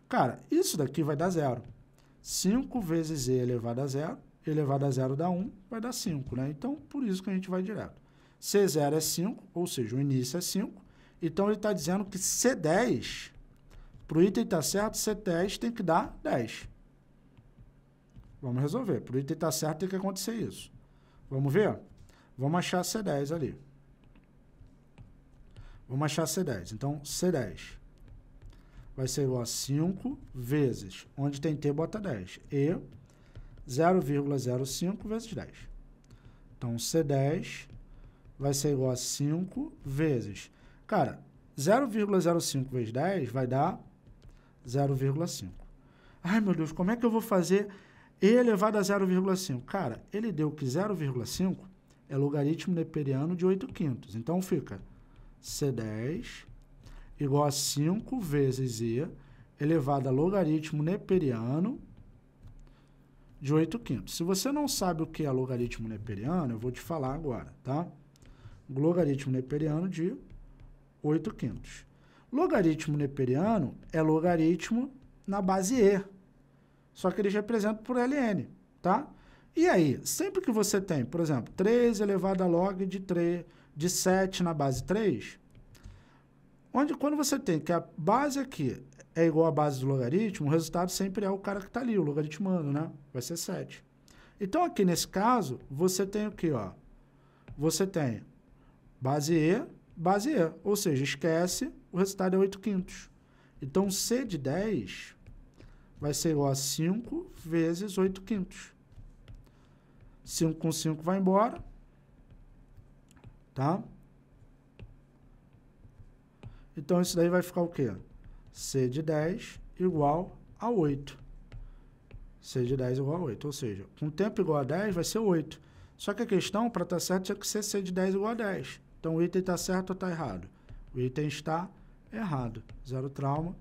Cara, isso daqui vai dar 0. 5 vezes E elevado a 0, elevado a 0 dá 1, vai dar 5, né? Então, por isso que a gente vai direto. C0 é 5, ou seja, o início é 5. Então, ele está dizendo que C10, para o item estar tá certo, C10 tem que dar 10. Vamos resolver. Para o item estar certo, tem que acontecer isso. Vamos ver? Vamos achar C10 ali. Vamos achar C10. Então, C10 vai ser igual a 5 vezes, onde tem T, bota 10, e 0,05 vezes 10. Então, C10 vai ser igual a 5 vezes. Cara, 0,05 vezes 10 vai dar 0,5. Ai, meu Deus, como é que eu vou fazer e elevado a 0,5. Cara, ele deu que 0,5 é logaritmo neperiano de 8 quintos. Então fica C10 igual a 5 vezes E elevado a logaritmo neperiano de 8 quintos. Se você não sabe o que é logaritmo neperiano, eu vou te falar agora, tá? Logaritmo neperiano de 8 quintos. Logaritmo neperiano é logaritmo na base E só que eles representam por ln, tá? E aí, sempre que você tem, por exemplo, 3 elevado a log de, 3, de 7 na base 3, onde quando você tem que a base aqui é igual à base do logaritmo, o resultado sempre é o cara que está ali, o logaritmando, né? Vai ser 7. Então, aqui nesse caso, você tem o que, ó? Você tem base E, base E. Ou seja, esquece, o resultado é 8 quintos. Então, C de 10 vai ser igual a 5 vezes 8 quintos. 5 com 5 vai embora. Tá? Então, isso daí vai ficar o quê? C de 10 igual a 8. C de 10 igual a 8. Ou seja, com tempo igual a 10 vai ser 8. Só que a questão, para estar tá certo, tinha que ser C de 10 igual a 10. Então, o item está certo ou está errado? O item está errado. Zero trauma,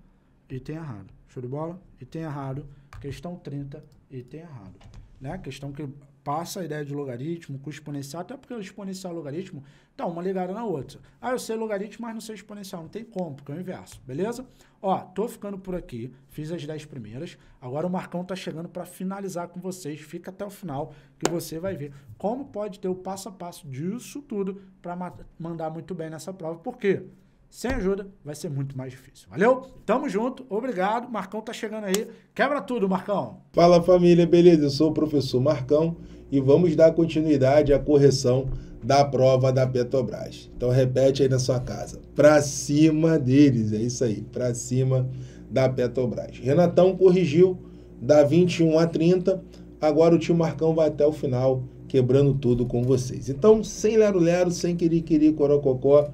item errado. Show de bola? tem errado. Questão 30, tem errado. Né? Questão que passa a ideia de logaritmo com exponencial, até porque o exponencial e logaritmo tá uma ligada na outra. Ah, eu sei logaritmo, mas não sei exponencial, não tem como, porque é o inverso, beleza? Ó, tô ficando por aqui, fiz as 10 primeiras, agora o Marcão tá chegando para finalizar com vocês, fica até o final que você vai ver como pode ter o passo a passo disso tudo para mandar muito bem nessa prova, por quê? Porque sem ajuda, vai ser muito mais difícil. Valeu? Tamo junto, obrigado. Marcão tá chegando aí. Quebra tudo, Marcão. Fala família, beleza? Eu sou o professor Marcão e vamos dar continuidade à correção da prova da Petrobras. Então repete aí na sua casa. Pra cima deles, é isso aí. Pra cima da Petrobras. Renatão corrigiu da 21 a 30. Agora o tio Marcão vai até o final, quebrando tudo com vocês. Então, sem lero-lero, sem querer querer corococó,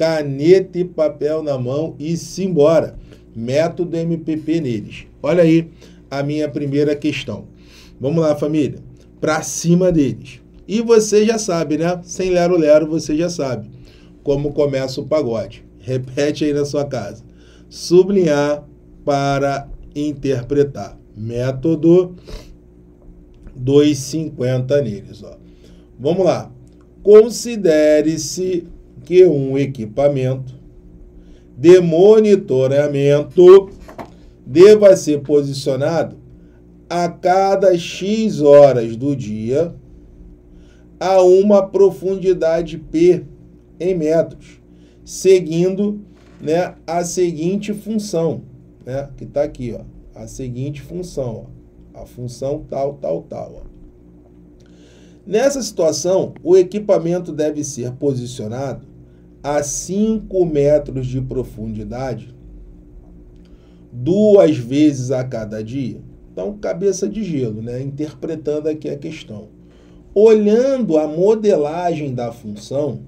caneta e papel na mão e simbora. Método MPP neles. Olha aí a minha primeira questão. Vamos lá, família. Para cima deles. E você já sabe, né? Sem lero-lero, você já sabe como começa o pagode. Repete aí na sua casa. Sublinhar para interpretar. Método 250 neles. Ó. Vamos lá. Considere-se que um equipamento de monitoramento deva ser posicionado a cada X horas do dia a uma profundidade P em metros, seguindo né, a seguinte função, né, que está aqui, ó, a seguinte função, ó, a função tal, tal, tal. Ó. Nessa situação, o equipamento deve ser posicionado a 5 metros de profundidade duas vezes a cada dia? Então, cabeça de gelo, né? interpretando aqui a questão. Olhando a modelagem da função,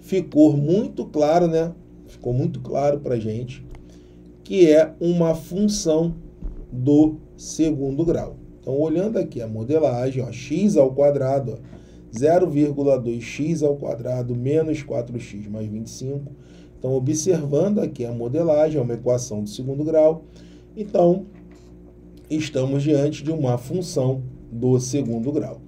ficou muito claro, né? Ficou muito claro para gente que é uma função do segundo grau. Então, olhando aqui a modelagem, ó, x ao quadrado ó, 0,2x ao quadrado menos 4x mais 25. Então, observando aqui a modelagem, é uma equação de segundo grau. Então, estamos diante de uma função do segundo grau.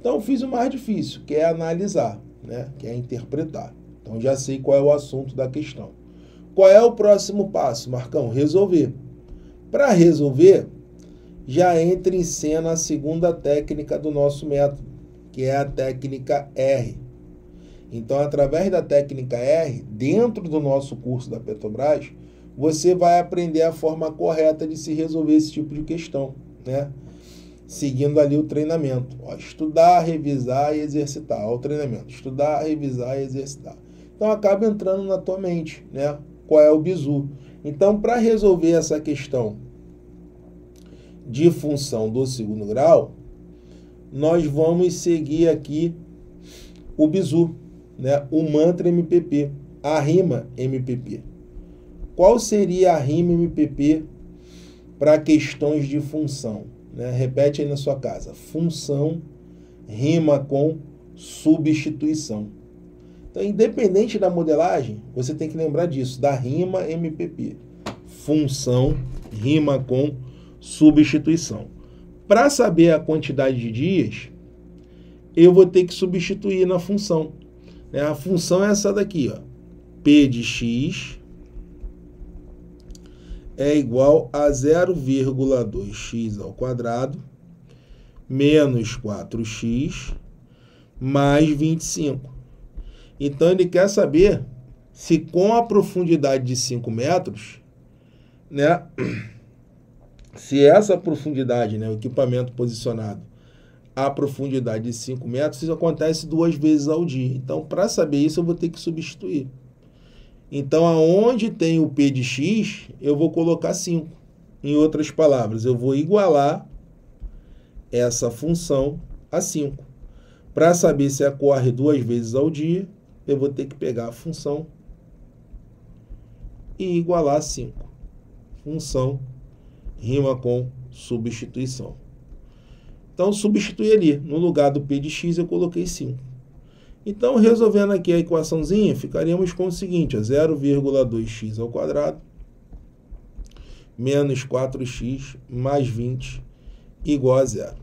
Então, fiz o mais difícil, que é analisar, né? que é interpretar. Então, já sei qual é o assunto da questão. Qual é o próximo passo, Marcão? Resolver. Para resolver, já entra em cena a segunda técnica do nosso método, que é a técnica R. Então, através da técnica R, dentro do nosso curso da Petrobras, você vai aprender a forma correta de se resolver esse tipo de questão, né? Seguindo ali o treinamento. Ó, estudar, revisar e exercitar. Ó, o treinamento. Estudar, revisar e exercitar. Então acaba entrando na tua mente, né? Qual é o bizu? Então, para resolver essa questão de função do segundo grau, nós vamos seguir aqui o bizu, né? o mantra MPP, a rima MPP. Qual seria a rima MPP para questões de função? Né? Repete aí na sua casa. Função rima com substituição. Então, independente da modelagem, você tem que lembrar disso, da rima MPP. Função rima com substituição para saber a quantidade de dias, eu vou ter que substituir na função. Né? A função é essa daqui, ó. P de x é igual a 0,2x ao quadrado menos 4x mais 25. Então ele quer saber se com a profundidade de 5 metros, né, se essa profundidade, né, o equipamento posicionado, a profundidade de 5 metros, isso acontece duas vezes ao dia. Então, para saber isso, eu vou ter que substituir. Então, aonde tem o P de X, eu vou colocar 5. Em outras palavras, eu vou igualar essa função a 5. Para saber se ocorre duas vezes ao dia, eu vou ter que pegar a função e igualar a 5. Função rima com substituição. Então, substituí ali. No lugar do P de X, eu coloquei 5. Então, resolvendo aqui a equaçãozinha, ficaríamos com o seguinte, 0,2x ao quadrado menos 4x mais 20 igual a zero.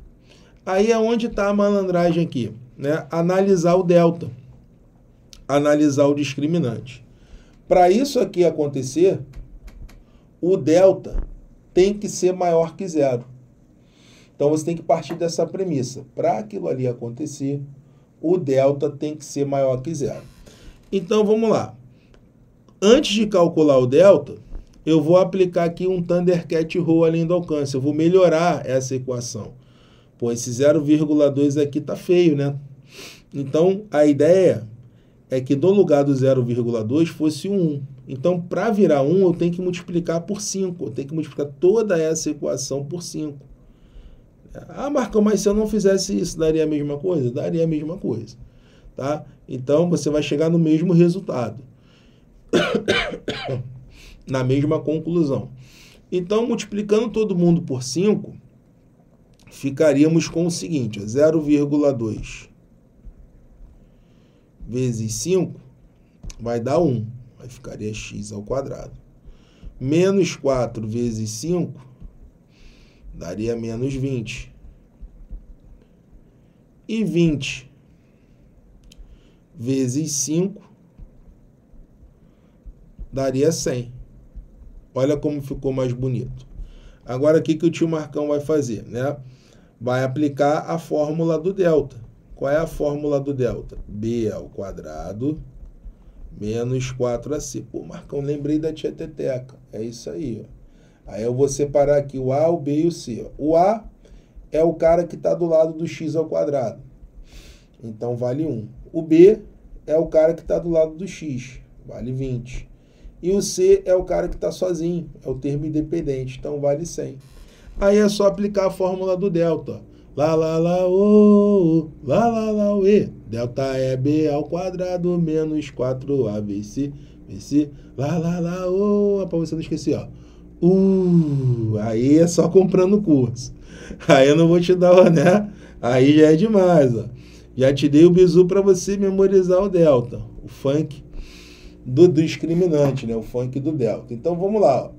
Aí é onde está a malandragem aqui, né? Analisar o delta, analisar o discriminante. Para isso aqui acontecer, o delta tem que ser maior que zero. Então você tem que partir dessa premissa. Para aquilo ali acontecer, o delta tem que ser maior que zero. Então vamos lá. Antes de calcular o delta, eu vou aplicar aqui um Thundercat Rho além do alcance. Eu vou melhorar essa equação. Pô, esse 0,2 aqui tá feio, né? Então a ideia é é que do lugar do 0,2 fosse 1. Então, para virar 1, eu tenho que multiplicar por 5. Eu tenho que multiplicar toda essa equação por 5. Ah, Marcão, mas se eu não fizesse isso, daria a mesma coisa? Daria a mesma coisa. Tá? Então, você vai chegar no mesmo resultado. Na mesma conclusão. Então, multiplicando todo mundo por 5, ficaríamos com o seguinte, 0,2 vezes 5 vai dar 1, aí ficaria x ao quadrado. Menos 4 vezes 5 daria menos 20. E 20 vezes 5 daria 100. Olha como ficou mais bonito. Agora, o que, que o tio Marcão vai fazer? Né? Vai aplicar a fórmula do delta. Qual é a fórmula do delta? B ao quadrado menos 4AC. Pô, Marcão, lembrei da tia Teteca. É isso aí, ó. Aí eu vou separar aqui o A, o B e o C. Ó. O A é o cara que está do lado do x ao quadrado. Então vale 1. O B é o cara que está do lado do x, vale 20. E o C é o cara que está sozinho, é o termo independente, então vale 100. Aí é só aplicar a fórmula do delta. Lá, lá, lá, ô, lá, lá, lá, e, Delta é B ao quadrado menos 4A, VC, VC. Lá, lá, lá, ô, pra você não esquecer, ó. Uh, aí é só comprando o curso. Aí eu não vou te dar o né? Aí já é demais, ó. Já te dei o bizu para você memorizar o delta, o funk do discriminante, né? O funk do delta. Então vamos lá. Ó.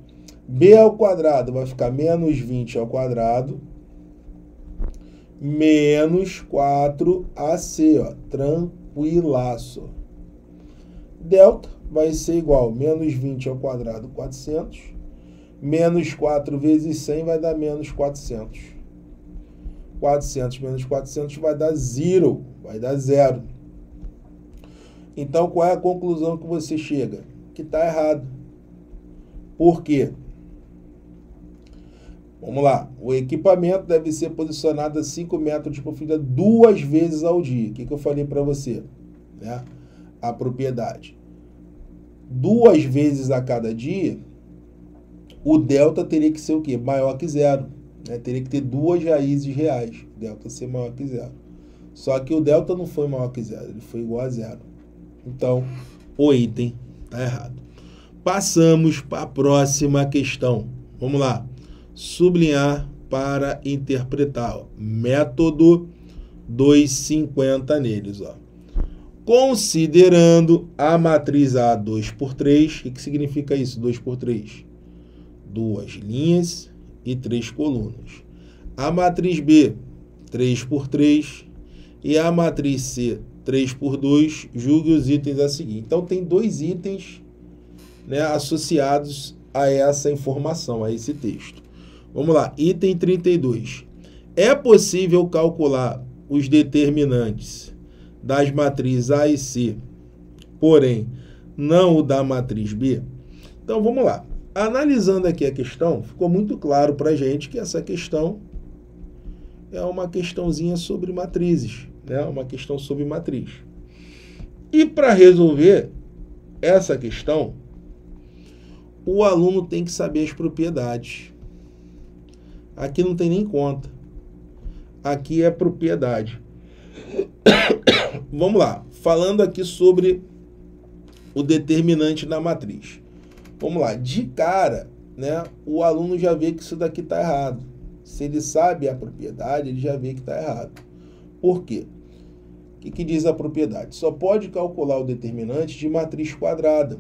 B ao quadrado vai ficar menos 20 ao quadrado menos 4AC, ó, tranquilaço. Delta vai ser igual a menos 20 ao quadrado, 400. Menos 4 vezes 100 vai dar menos 400. 400 menos 400 vai dar zero, vai dar zero. Então, qual é a conclusão que você chega? Que está errado. Por quê? Vamos lá. O equipamento deve ser posicionado a 5 metros por profundidade duas vezes ao dia. O que, que eu falei para você? Né? A propriedade. Duas vezes a cada dia, o delta teria que ser o quê? Maior que zero. Né? Teria que ter duas raízes reais. Delta ser maior que zero. Só que o delta não foi maior que zero, ele foi igual a zero. Então, o item está errado. Passamos para a próxima questão. Vamos lá sublinhar para interpretar. Ó. Método 250 neles. Ó. Considerando a matriz A 2 por 3, o que significa isso? 2 por 3? Duas linhas e três colunas. A matriz B, 3 por 3. E a matriz C, 3 por 2. Julgue os itens a seguir. Então, tem dois itens né, associados a essa informação, a esse texto. Vamos lá, item 32. É possível calcular os determinantes das matrizes A e C, porém, não o da matriz B? Então, vamos lá. Analisando aqui a questão, ficou muito claro para a gente que essa questão é uma questãozinha sobre matrizes, né? uma questão sobre matriz. E para resolver essa questão, o aluno tem que saber as propriedades Aqui não tem nem conta. Aqui é propriedade. Vamos lá. Falando aqui sobre o determinante da matriz. Vamos lá. De cara, né, o aluno já vê que isso daqui está errado. Se ele sabe a propriedade, ele já vê que está errado. Por quê? O que, que, diz a propriedade? Só pode calcular o determinante de matriz quadrada,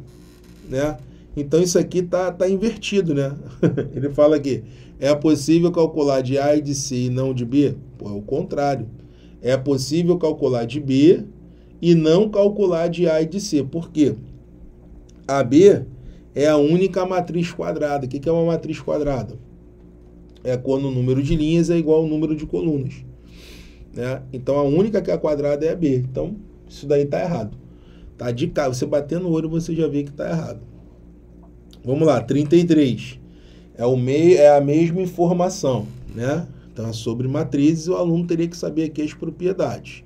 né? Então isso aqui está tá invertido, né? ele fala aqui, é possível calcular de A e de C e não de B? Pô, é o contrário. É possível calcular de B e não calcular de A e de C. Por quê? B é a única matriz quadrada. O que é uma matriz quadrada? É quando o número de linhas é igual ao número de colunas. Né? Então a única que é quadrada é a B. Então isso daí está errado. Tá de cara, você batendo o olho você já vê que está errado. Vamos lá, 33 é, o é a mesma informação, né? Então, sobre matrizes, o aluno teria que saber aqui as propriedades.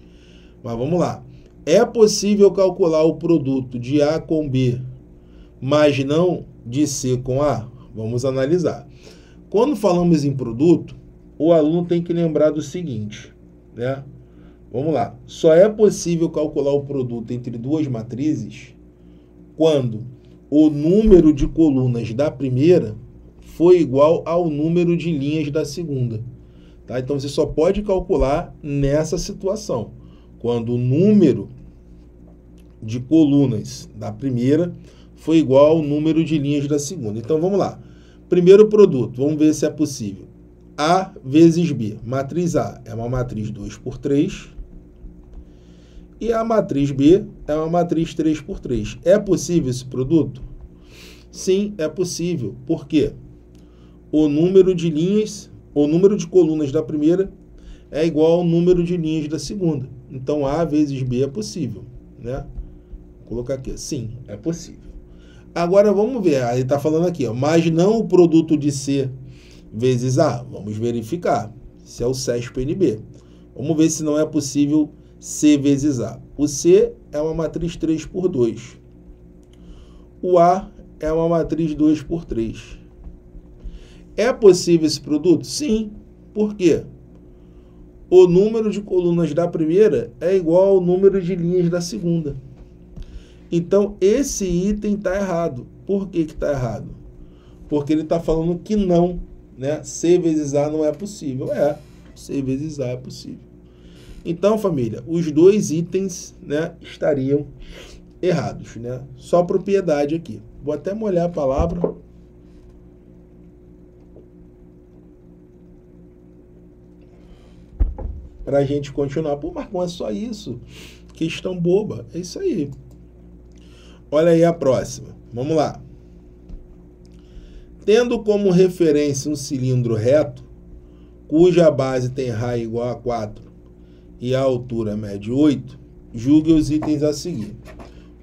Mas vamos lá. É possível calcular o produto de A com B, mas não de C com A? Vamos analisar. Quando falamos em produto, o aluno tem que lembrar do seguinte, né? Vamos lá. Só é possível calcular o produto entre duas matrizes quando o número de colunas da primeira foi igual ao número de linhas da segunda. Tá? Então você só pode calcular nessa situação, quando o número de colunas da primeira foi igual ao número de linhas da segunda. Então vamos lá. Primeiro produto, vamos ver se é possível. A vezes B. Matriz A é uma matriz 2 por 3. E a matriz B é uma matriz 3 por 3. É possível esse produto? Sim, é possível. Por quê? o número de linhas, o número de colunas da primeira é igual ao número de linhas da segunda. Então A vezes B é possível, né? Vou colocar aqui, sim, é possível. Agora vamos ver, aí está falando aqui, ó, mas não o produto de C vezes A. Vamos verificar se é o CESP-NB. Vamos ver se não é possível C vezes A. O C é uma matriz 3 por 2. O A é uma matriz 2 por 3. É possível esse produto? Sim. Por quê? O número de colunas da primeira é igual ao número de linhas da segunda. Então, esse item está errado. Por que está errado? Porque ele está falando que não. Né? C vezes A não é possível. É, C vezes A é possível. Então, família, os dois itens né, estariam errados. Né? Só propriedade aqui. Vou até molhar a palavra para a gente continuar. Pô, Marcão, é só isso. Questão boba. É isso aí. Olha aí a próxima. Vamos lá. Tendo como referência um cilindro reto, cuja base tem raio igual a 4 e a altura mede 8, julgue os itens a seguir.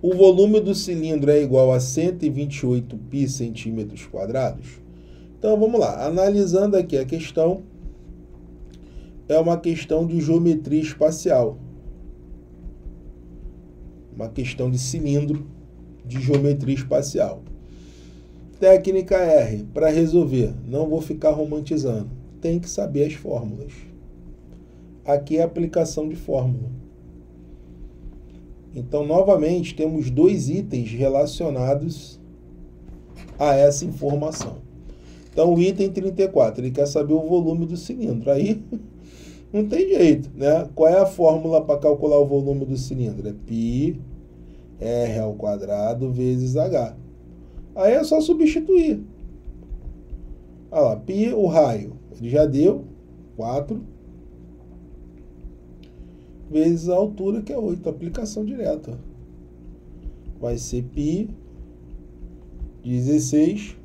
O volume do cilindro é igual a 128 pi centímetros quadrados? Então vamos lá, analisando aqui a questão, é uma questão de geometria espacial. Uma questão de cilindro de geometria espacial. Técnica R, para resolver, não vou ficar romantizando. Tem que saber as fórmulas. Aqui é a aplicação de fórmula. Então, novamente, temos dois itens relacionados a essa informação. Então, o item 34, ele quer saber o volume do cilindro. Aí, Não tem jeito, né? Qual é a fórmula para calcular o volume do cilindro? É π R ao quadrado vezes H. Aí é só substituir. Olha lá, π o raio, ele já deu 4 vezes a altura, que é 8, aplicação direta. Vai ser π 16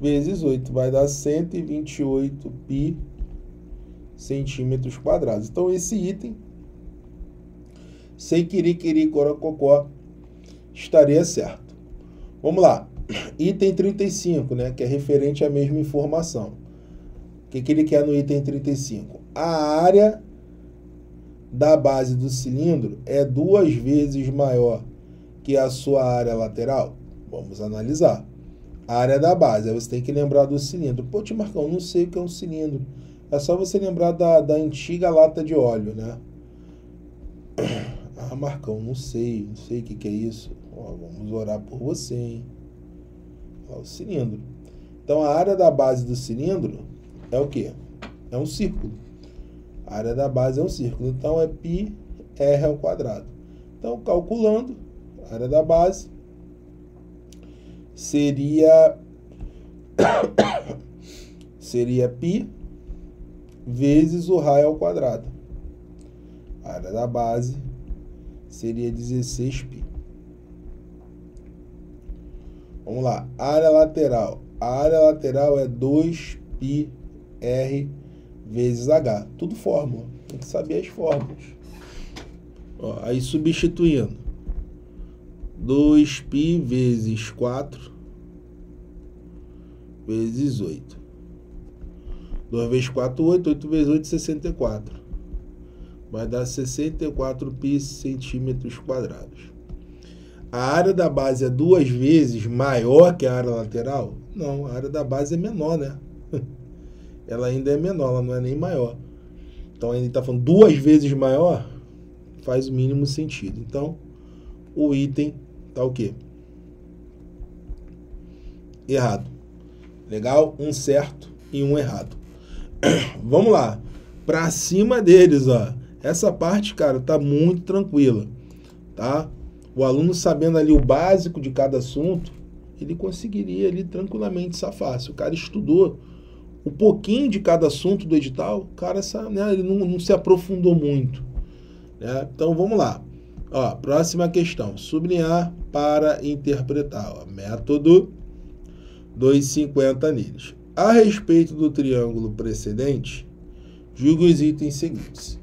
vezes 8, vai dar 128 π centímetros quadrados. Então, esse item, sem querer, querer, corococó, estaria certo. Vamos lá. Item 35, né, que é referente à mesma informação. O que, que ele quer no item 35? A área da base do cilindro é duas vezes maior que a sua área lateral? Vamos analisar. A área da base, você tem que lembrar do cilindro. Pô, Timarcão, não sei o que é um cilindro. É só você lembrar da, da antiga lata de óleo, né? Ah, Marcão, não sei, não sei o que, que é isso. Ó, vamos orar por você, hein? Ó, o cilindro. Então a área da base do cilindro é o quê? É um círculo. A área da base é um círculo. Então é pi r ao quadrado. Então calculando a área da base seria seria π vezes o raio ao quadrado. A área da base seria 16π. Vamos lá, área lateral. A área lateral é 2πr vezes h. Tudo fórmula. Tem que saber as fórmulas. Ó, aí substituindo. 2π vezes 4 vezes 8. 2 vezes 4, 8. 8 vezes 8, 64. Vai dar 64 pi centímetros quadrados. A área da base é duas vezes maior que a área lateral? Não, a área da base é menor, né? Ela ainda é menor, ela não é nem maior. Então ele está falando duas vezes maior, faz o mínimo sentido. Então o item está o quê? Errado. Legal? Um certo e um errado. Vamos lá. Pra cima deles, ó. Essa parte, cara, tá muito tranquila, tá? O aluno sabendo ali o básico de cada assunto, ele conseguiria ali tranquilamente safar. Se o cara estudou um pouquinho de cada assunto do edital, o cara sabe, né, ele não, não se aprofundou muito. Né? Então vamos lá. Ó, próxima questão: sublinhar para interpretar. Ó, método 250 neles. A respeito do triângulo precedente, julgo os itens seguintes.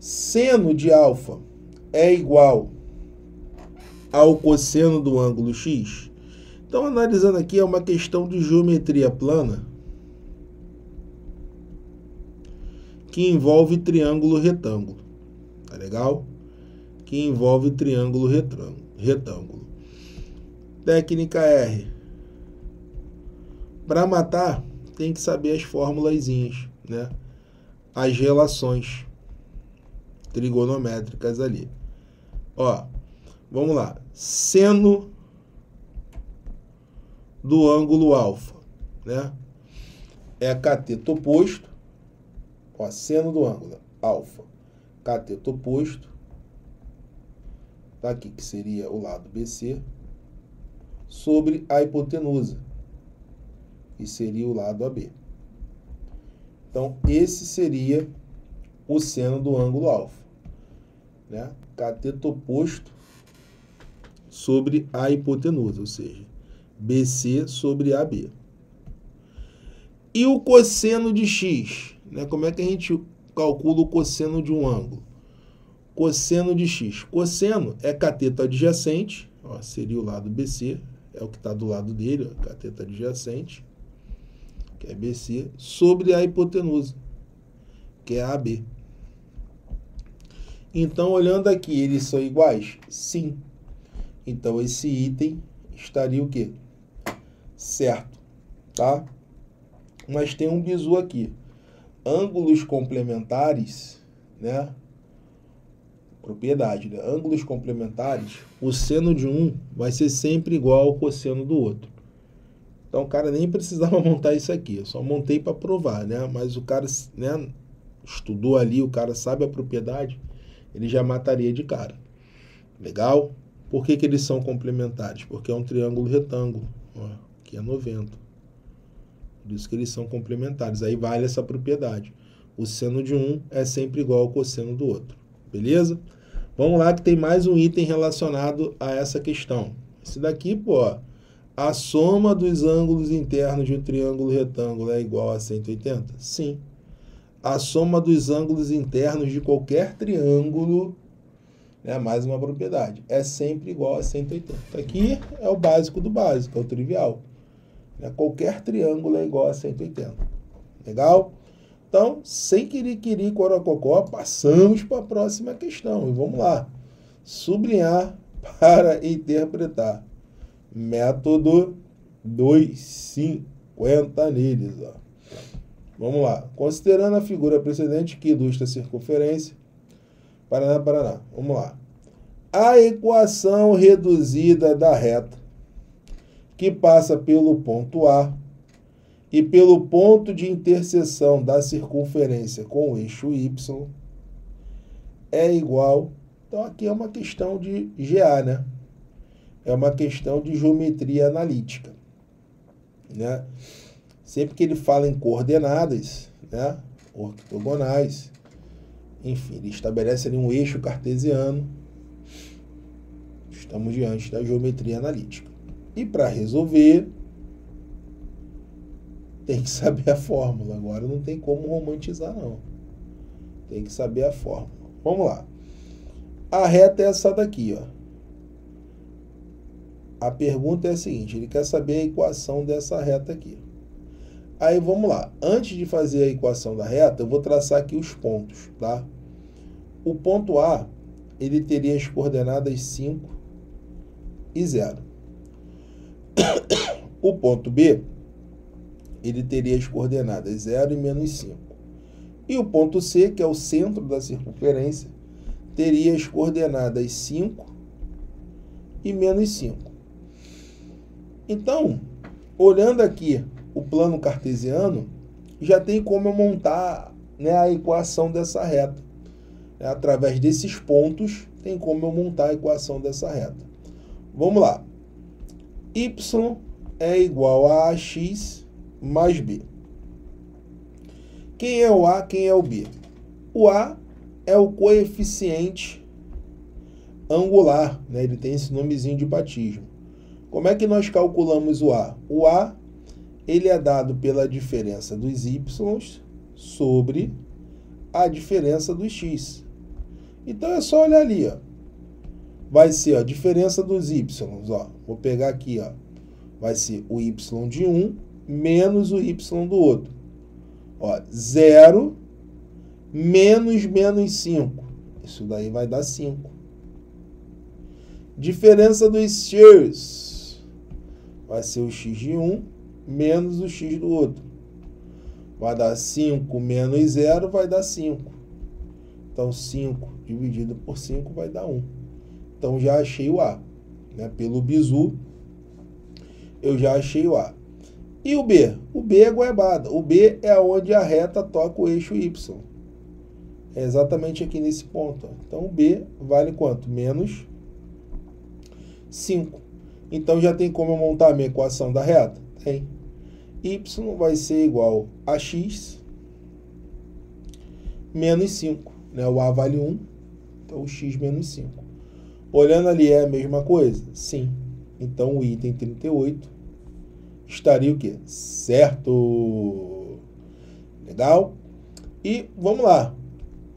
Seno de alfa é igual ao cosseno do ângulo x. Então, analisando aqui, é uma questão de geometria plana que envolve triângulo retângulo. Tá legal? Que envolve triângulo retângulo. Técnica R para matar, tem que saber as formulazinhas, né? As relações trigonométricas ali. Ó, vamos lá. Seno do ângulo alfa, né? É cateto oposto, ó, seno do ângulo alfa, cateto oposto, tá aqui que seria o lado BC, sobre a hipotenusa e seria o lado AB. Então, esse seria o seno do ângulo alfa. Né? Cateto oposto sobre a hipotenusa, ou seja, BC sobre AB. E o cosseno de x? Né? Como é que a gente calcula o cosseno de um ângulo? Cosseno de x. Cosseno é cateto adjacente, ó, seria o lado BC, é o que está do lado dele, ó, cateto adjacente que é BC, sobre a hipotenusa, que é AB. Então, olhando aqui, eles são iguais? Sim. Então, esse item estaria o quê? Certo, tá? Mas tem um bizu aqui. Ângulos complementares, né? Propriedade, né? Ângulos complementares, o seno de um vai ser sempre igual ao cosseno do outro. Então o cara nem precisava montar isso aqui, eu só montei para provar, né? Mas o cara, né, estudou ali, o cara sabe a propriedade, ele já mataria de cara. Legal? Por que, que eles são complementares? Porque é um triângulo retângulo, ó, que é 90. Por isso que eles são complementares. Aí vale essa propriedade. O seno de um é sempre igual ao cosseno do outro. Beleza? Vamos lá que tem mais um item relacionado a essa questão. Esse daqui, pô, a soma dos ângulos internos de um triângulo retângulo é igual a 180? Sim. A soma dos ângulos internos de qualquer triângulo, né, mais uma propriedade, é sempre igual a 180. Aqui é o básico do básico, é o trivial. Né? Qualquer triângulo é igual a 180. Legal? Então, sem querer, querer, corococó, passamos para a próxima questão. E vamos lá. Sublinhar para interpretar método 250 neles. Ó. Vamos lá. Considerando a figura precedente que ilustra a circunferência, Paraná, Paraná. Vamos lá. A equação reduzida da reta que passa pelo ponto A e pelo ponto de interseção da circunferência com o eixo Y é igual. Então aqui é uma questão de GA, né? é uma questão de geometria analítica. Né? Sempre que ele fala em coordenadas, né? ortogonais, enfim, ele estabelece ali um eixo cartesiano. Estamos diante da geometria analítica. E para resolver, tem que saber a fórmula. Agora não tem como romantizar, não. Tem que saber a fórmula. Vamos lá. A reta é essa daqui, ó a pergunta é a seguinte: ele quer saber a equação dessa reta aqui. Aí vamos lá. Antes de fazer a equação da reta, eu vou traçar aqui os pontos, tá? O ponto A, ele teria as coordenadas 5 e 0. O ponto B, ele teria as coordenadas 0 e menos 5. E o ponto C, que é o centro da circunferência, teria as coordenadas 5 e menos 5. Então, olhando aqui o plano cartesiano, já tem como eu montar né, a equação dessa reta. É, através desses pontos, tem como eu montar a equação dessa reta. Vamos lá. y é igual a ax mais b. Quem é o a, quem é o b? O a é o coeficiente angular, né? ele tem esse nomezinho de batismo. Como é que nós calculamos o A? O A ele é dado pela diferença dos y sobre a diferença dos x. Então é só olhar ali, ó. Vai ser a diferença dos y, ó. Vou pegar aqui, ó. Vai ser o y de um menos o y do outro. Ó, 0 menos menos 5. Isso daí vai dar 5. Diferença dos x vai ser o x de um menos o x do outro. Vai dar 5 menos 0, vai dar 5. Então, 5 dividido por 5 vai dar 1. Então, já achei o A. Né? Pelo bizu, eu já achei o A. E o B? O B é goiabada. O B é onde a reta toca o eixo Y. É exatamente aqui nesse ponto. Ó. Então, o B vale quanto? Menos 5. Então já tem como eu montar minha equação da reta? Tem. Y vai ser igual a x menos 5. Né? O A vale 1, então o x menos 5. Olhando ali é a mesma coisa? Sim. Então o item 38 estaria o quê? Certo! Legal? E vamos lá.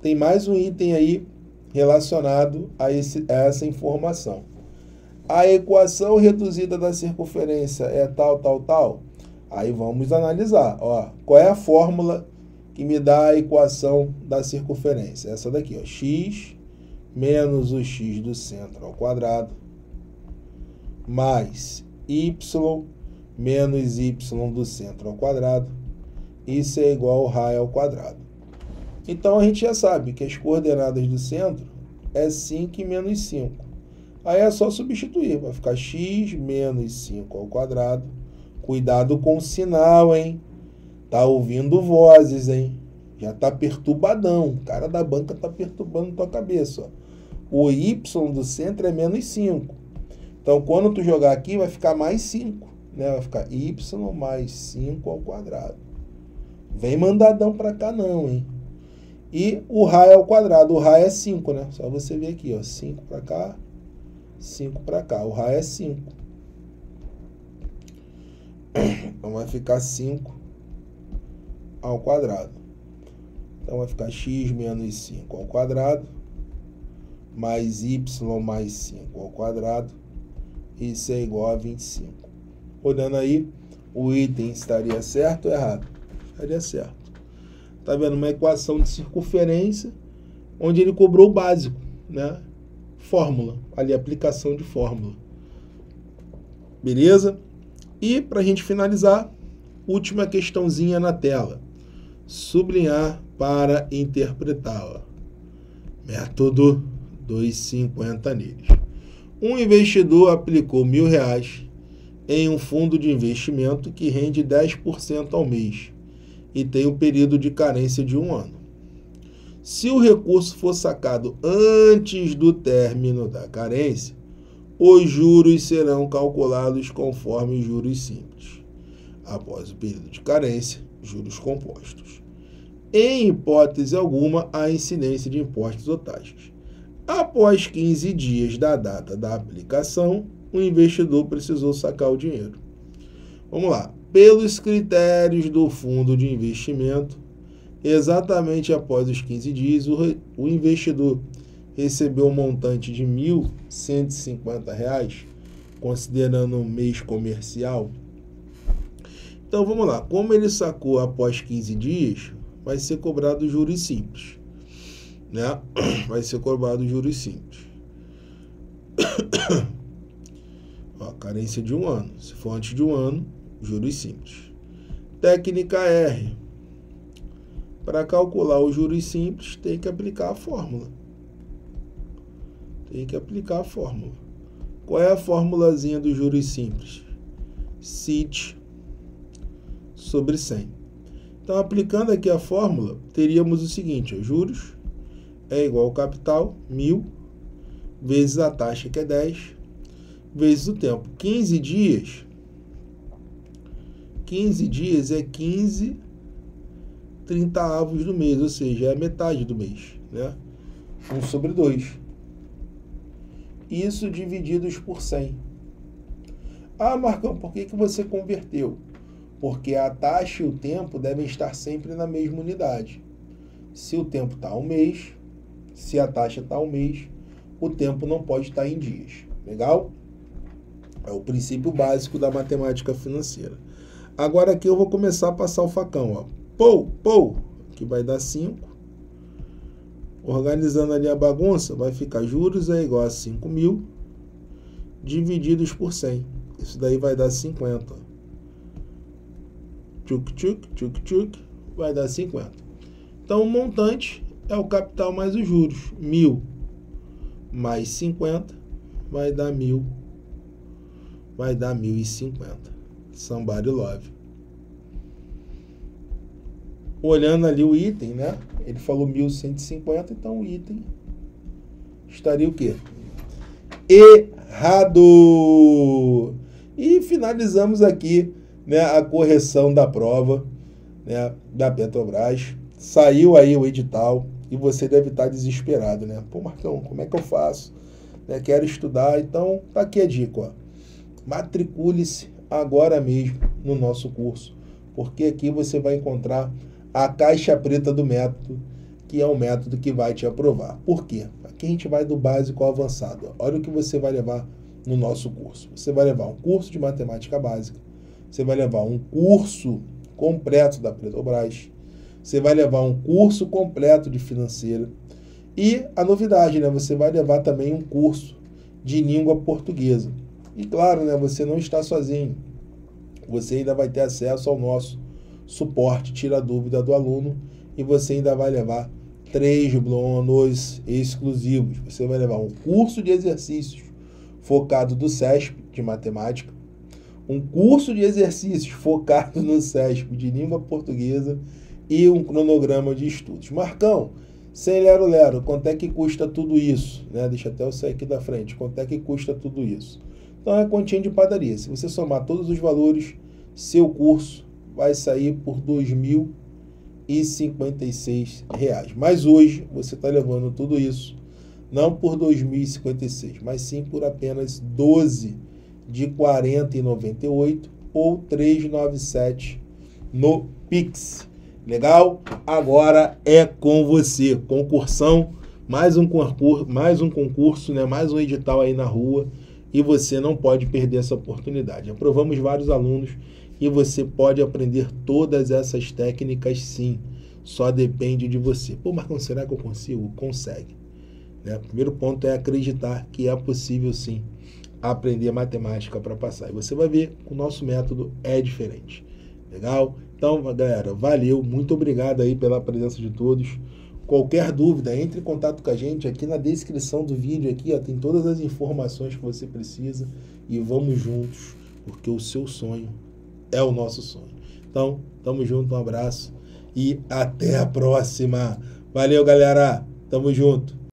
Tem mais um item aí relacionado a, esse, a essa informação a equação reduzida da circunferência é tal, tal, tal, aí vamos analisar. Ó, qual é a fórmula que me dá a equação da circunferência? Essa daqui, ó, x menos o x do centro ao quadrado mais y menos y do centro ao quadrado. Isso é igual ao raio ao quadrado. Então a gente já sabe que as coordenadas do centro é 5 menos 5. Aí é só substituir, vai ficar x menos 5 ao quadrado. Cuidado com o sinal, hein? Tá ouvindo vozes, hein? Já tá perturbadão. O cara da banca tá perturbando tua cabeça, ó. O y do centro é menos 5. Então, quando tu jogar aqui, vai ficar mais 5. Né? Vai ficar y mais 5 ao quadrado. Vem mandadão para cá não, hein? E o raio ao quadrado. O raio é 5, né? Só você ver aqui, ó. 5 para cá, 5 para cá. O Ra é 5. Então vai ficar 5 ao quadrado. Então vai ficar x menos 5 ao quadrado, mais y mais 5 ao quadrado. Isso é igual a 25. Olhando aí, o item estaria certo ou errado? Estaria certo. Tá vendo? Uma equação de circunferência, onde ele cobrou o básico, né? Fórmula ali aplicação de fórmula. Beleza? E para a gente finalizar, última questãozinha na tela. Sublinhar para interpretá-la. Método 250 neles. Um investidor aplicou mil reais em um fundo de investimento que rende 10% ao mês e tem um período de carência de um ano. Se o recurso for sacado antes do término da carência, os juros serão calculados conforme juros simples. Após o período de carência, juros compostos. Em hipótese alguma, a incidência de impostos ou taxas. Após 15 dias da data da aplicação, o investidor precisou sacar o dinheiro. Vamos lá. Pelos critérios do fundo de investimento, Exatamente após os 15 dias, o, re, o investidor recebeu um montante de R$ 1.150, considerando o mês comercial. Então vamos lá, como ele sacou após 15 dias, vai ser cobrado juros simples, né? Vai ser cobrado juros simples. Ó, carência de um ano. Se for antes de um ano, juros simples. Técnica R para calcular os juros simples, tem que aplicar a fórmula. Tem que aplicar a fórmula. Qual é a formulazinha do juros simples? CIT sobre 100. Então, aplicando aqui a fórmula, teríamos o seguinte, ó, juros é igual ao capital, 1.000, vezes a taxa, que é 10, vezes o tempo. 15 dias, 15 dias é 15 30 avos do mês, ou seja, é a metade do mês, né? 1 sobre 2. Isso divididos por 100. Ah, Marcão, por que, que você converteu? Porque a taxa e o tempo devem estar sempre na mesma unidade. Se o tempo está um mês, se a taxa está um mês, o tempo não pode estar em dias. Legal? É o princípio básico da matemática financeira. Agora aqui eu vou começar a passar o facão. Ó pou, pou, que vai dar 5. Organizando ali a bagunça, vai ficar juros é igual a 5 mil divididos por 100. Isso daí vai dar 50. Tchuc, tchuc, tchuc, tchuc, vai dar 50. Então o montante é o capital mais os juros. Mil mais 50 vai dar mil. Vai dar 1050. Somebody love olhando ali o item, né? Ele falou 1150, então o item estaria o quê? Errado! E finalizamos aqui né, a correção da prova né, da Petrobras. Saiu aí o edital e você deve estar desesperado, né? Pô, Marcão, como é que eu faço? Né, quero estudar, então tá aqui a dica, Matricule-se agora mesmo no nosso curso, porque aqui você vai encontrar a caixa preta do método, que é o método que vai te aprovar. Por quê? Aqui a gente vai do básico ao avançado. Olha o que você vai levar no nosso curso. Você vai levar um curso de matemática básica, você vai levar um curso completo da Petrobras, você vai levar um curso completo de financeira e a novidade, né, você vai levar também um curso de língua portuguesa. E claro, né, você não está sozinho. Você ainda vai ter acesso ao nosso suporte, tira a dúvida do aluno e você ainda vai levar três bônus exclusivos. Você vai levar um curso de exercícios focado do SESP de matemática, um curso de exercícios focado no SESP de língua portuguesa e um cronograma de estudos. Marcão, sem lero lero, quanto é que custa tudo isso? Né? Deixa até eu sair aqui da frente. Quanto é que custa tudo isso? Então é a continha de padaria. Se você somar todos os valores, seu curso vai sair por R$ 2.056. Mas hoje você está levando tudo isso não por 2.056, mas sim por apenas 12 de 40,98 ou 397 no Pix. Legal? Agora é com você. Concursão, mais um concurso, mais um concurso, né? Mais um edital aí na rua e você não pode perder essa oportunidade. Aprovamos vários alunos e você pode aprender todas essas técnicas sim. Só depende de você. Pô, Marcão, será que eu consigo? Consegue. Né? Primeiro ponto é acreditar que é possível sim aprender matemática para passar. E você vai ver que o nosso método é diferente. Legal? Então, galera, valeu. Muito obrigado aí pela presença de todos. Qualquer dúvida, entre em contato com a gente aqui na descrição do vídeo aqui, ó, tem todas as informações que você precisa e vamos juntos, porque o seu sonho é o nosso sonho. Então, tamo junto, um abraço e até a próxima. Valeu, galera. Tamo junto.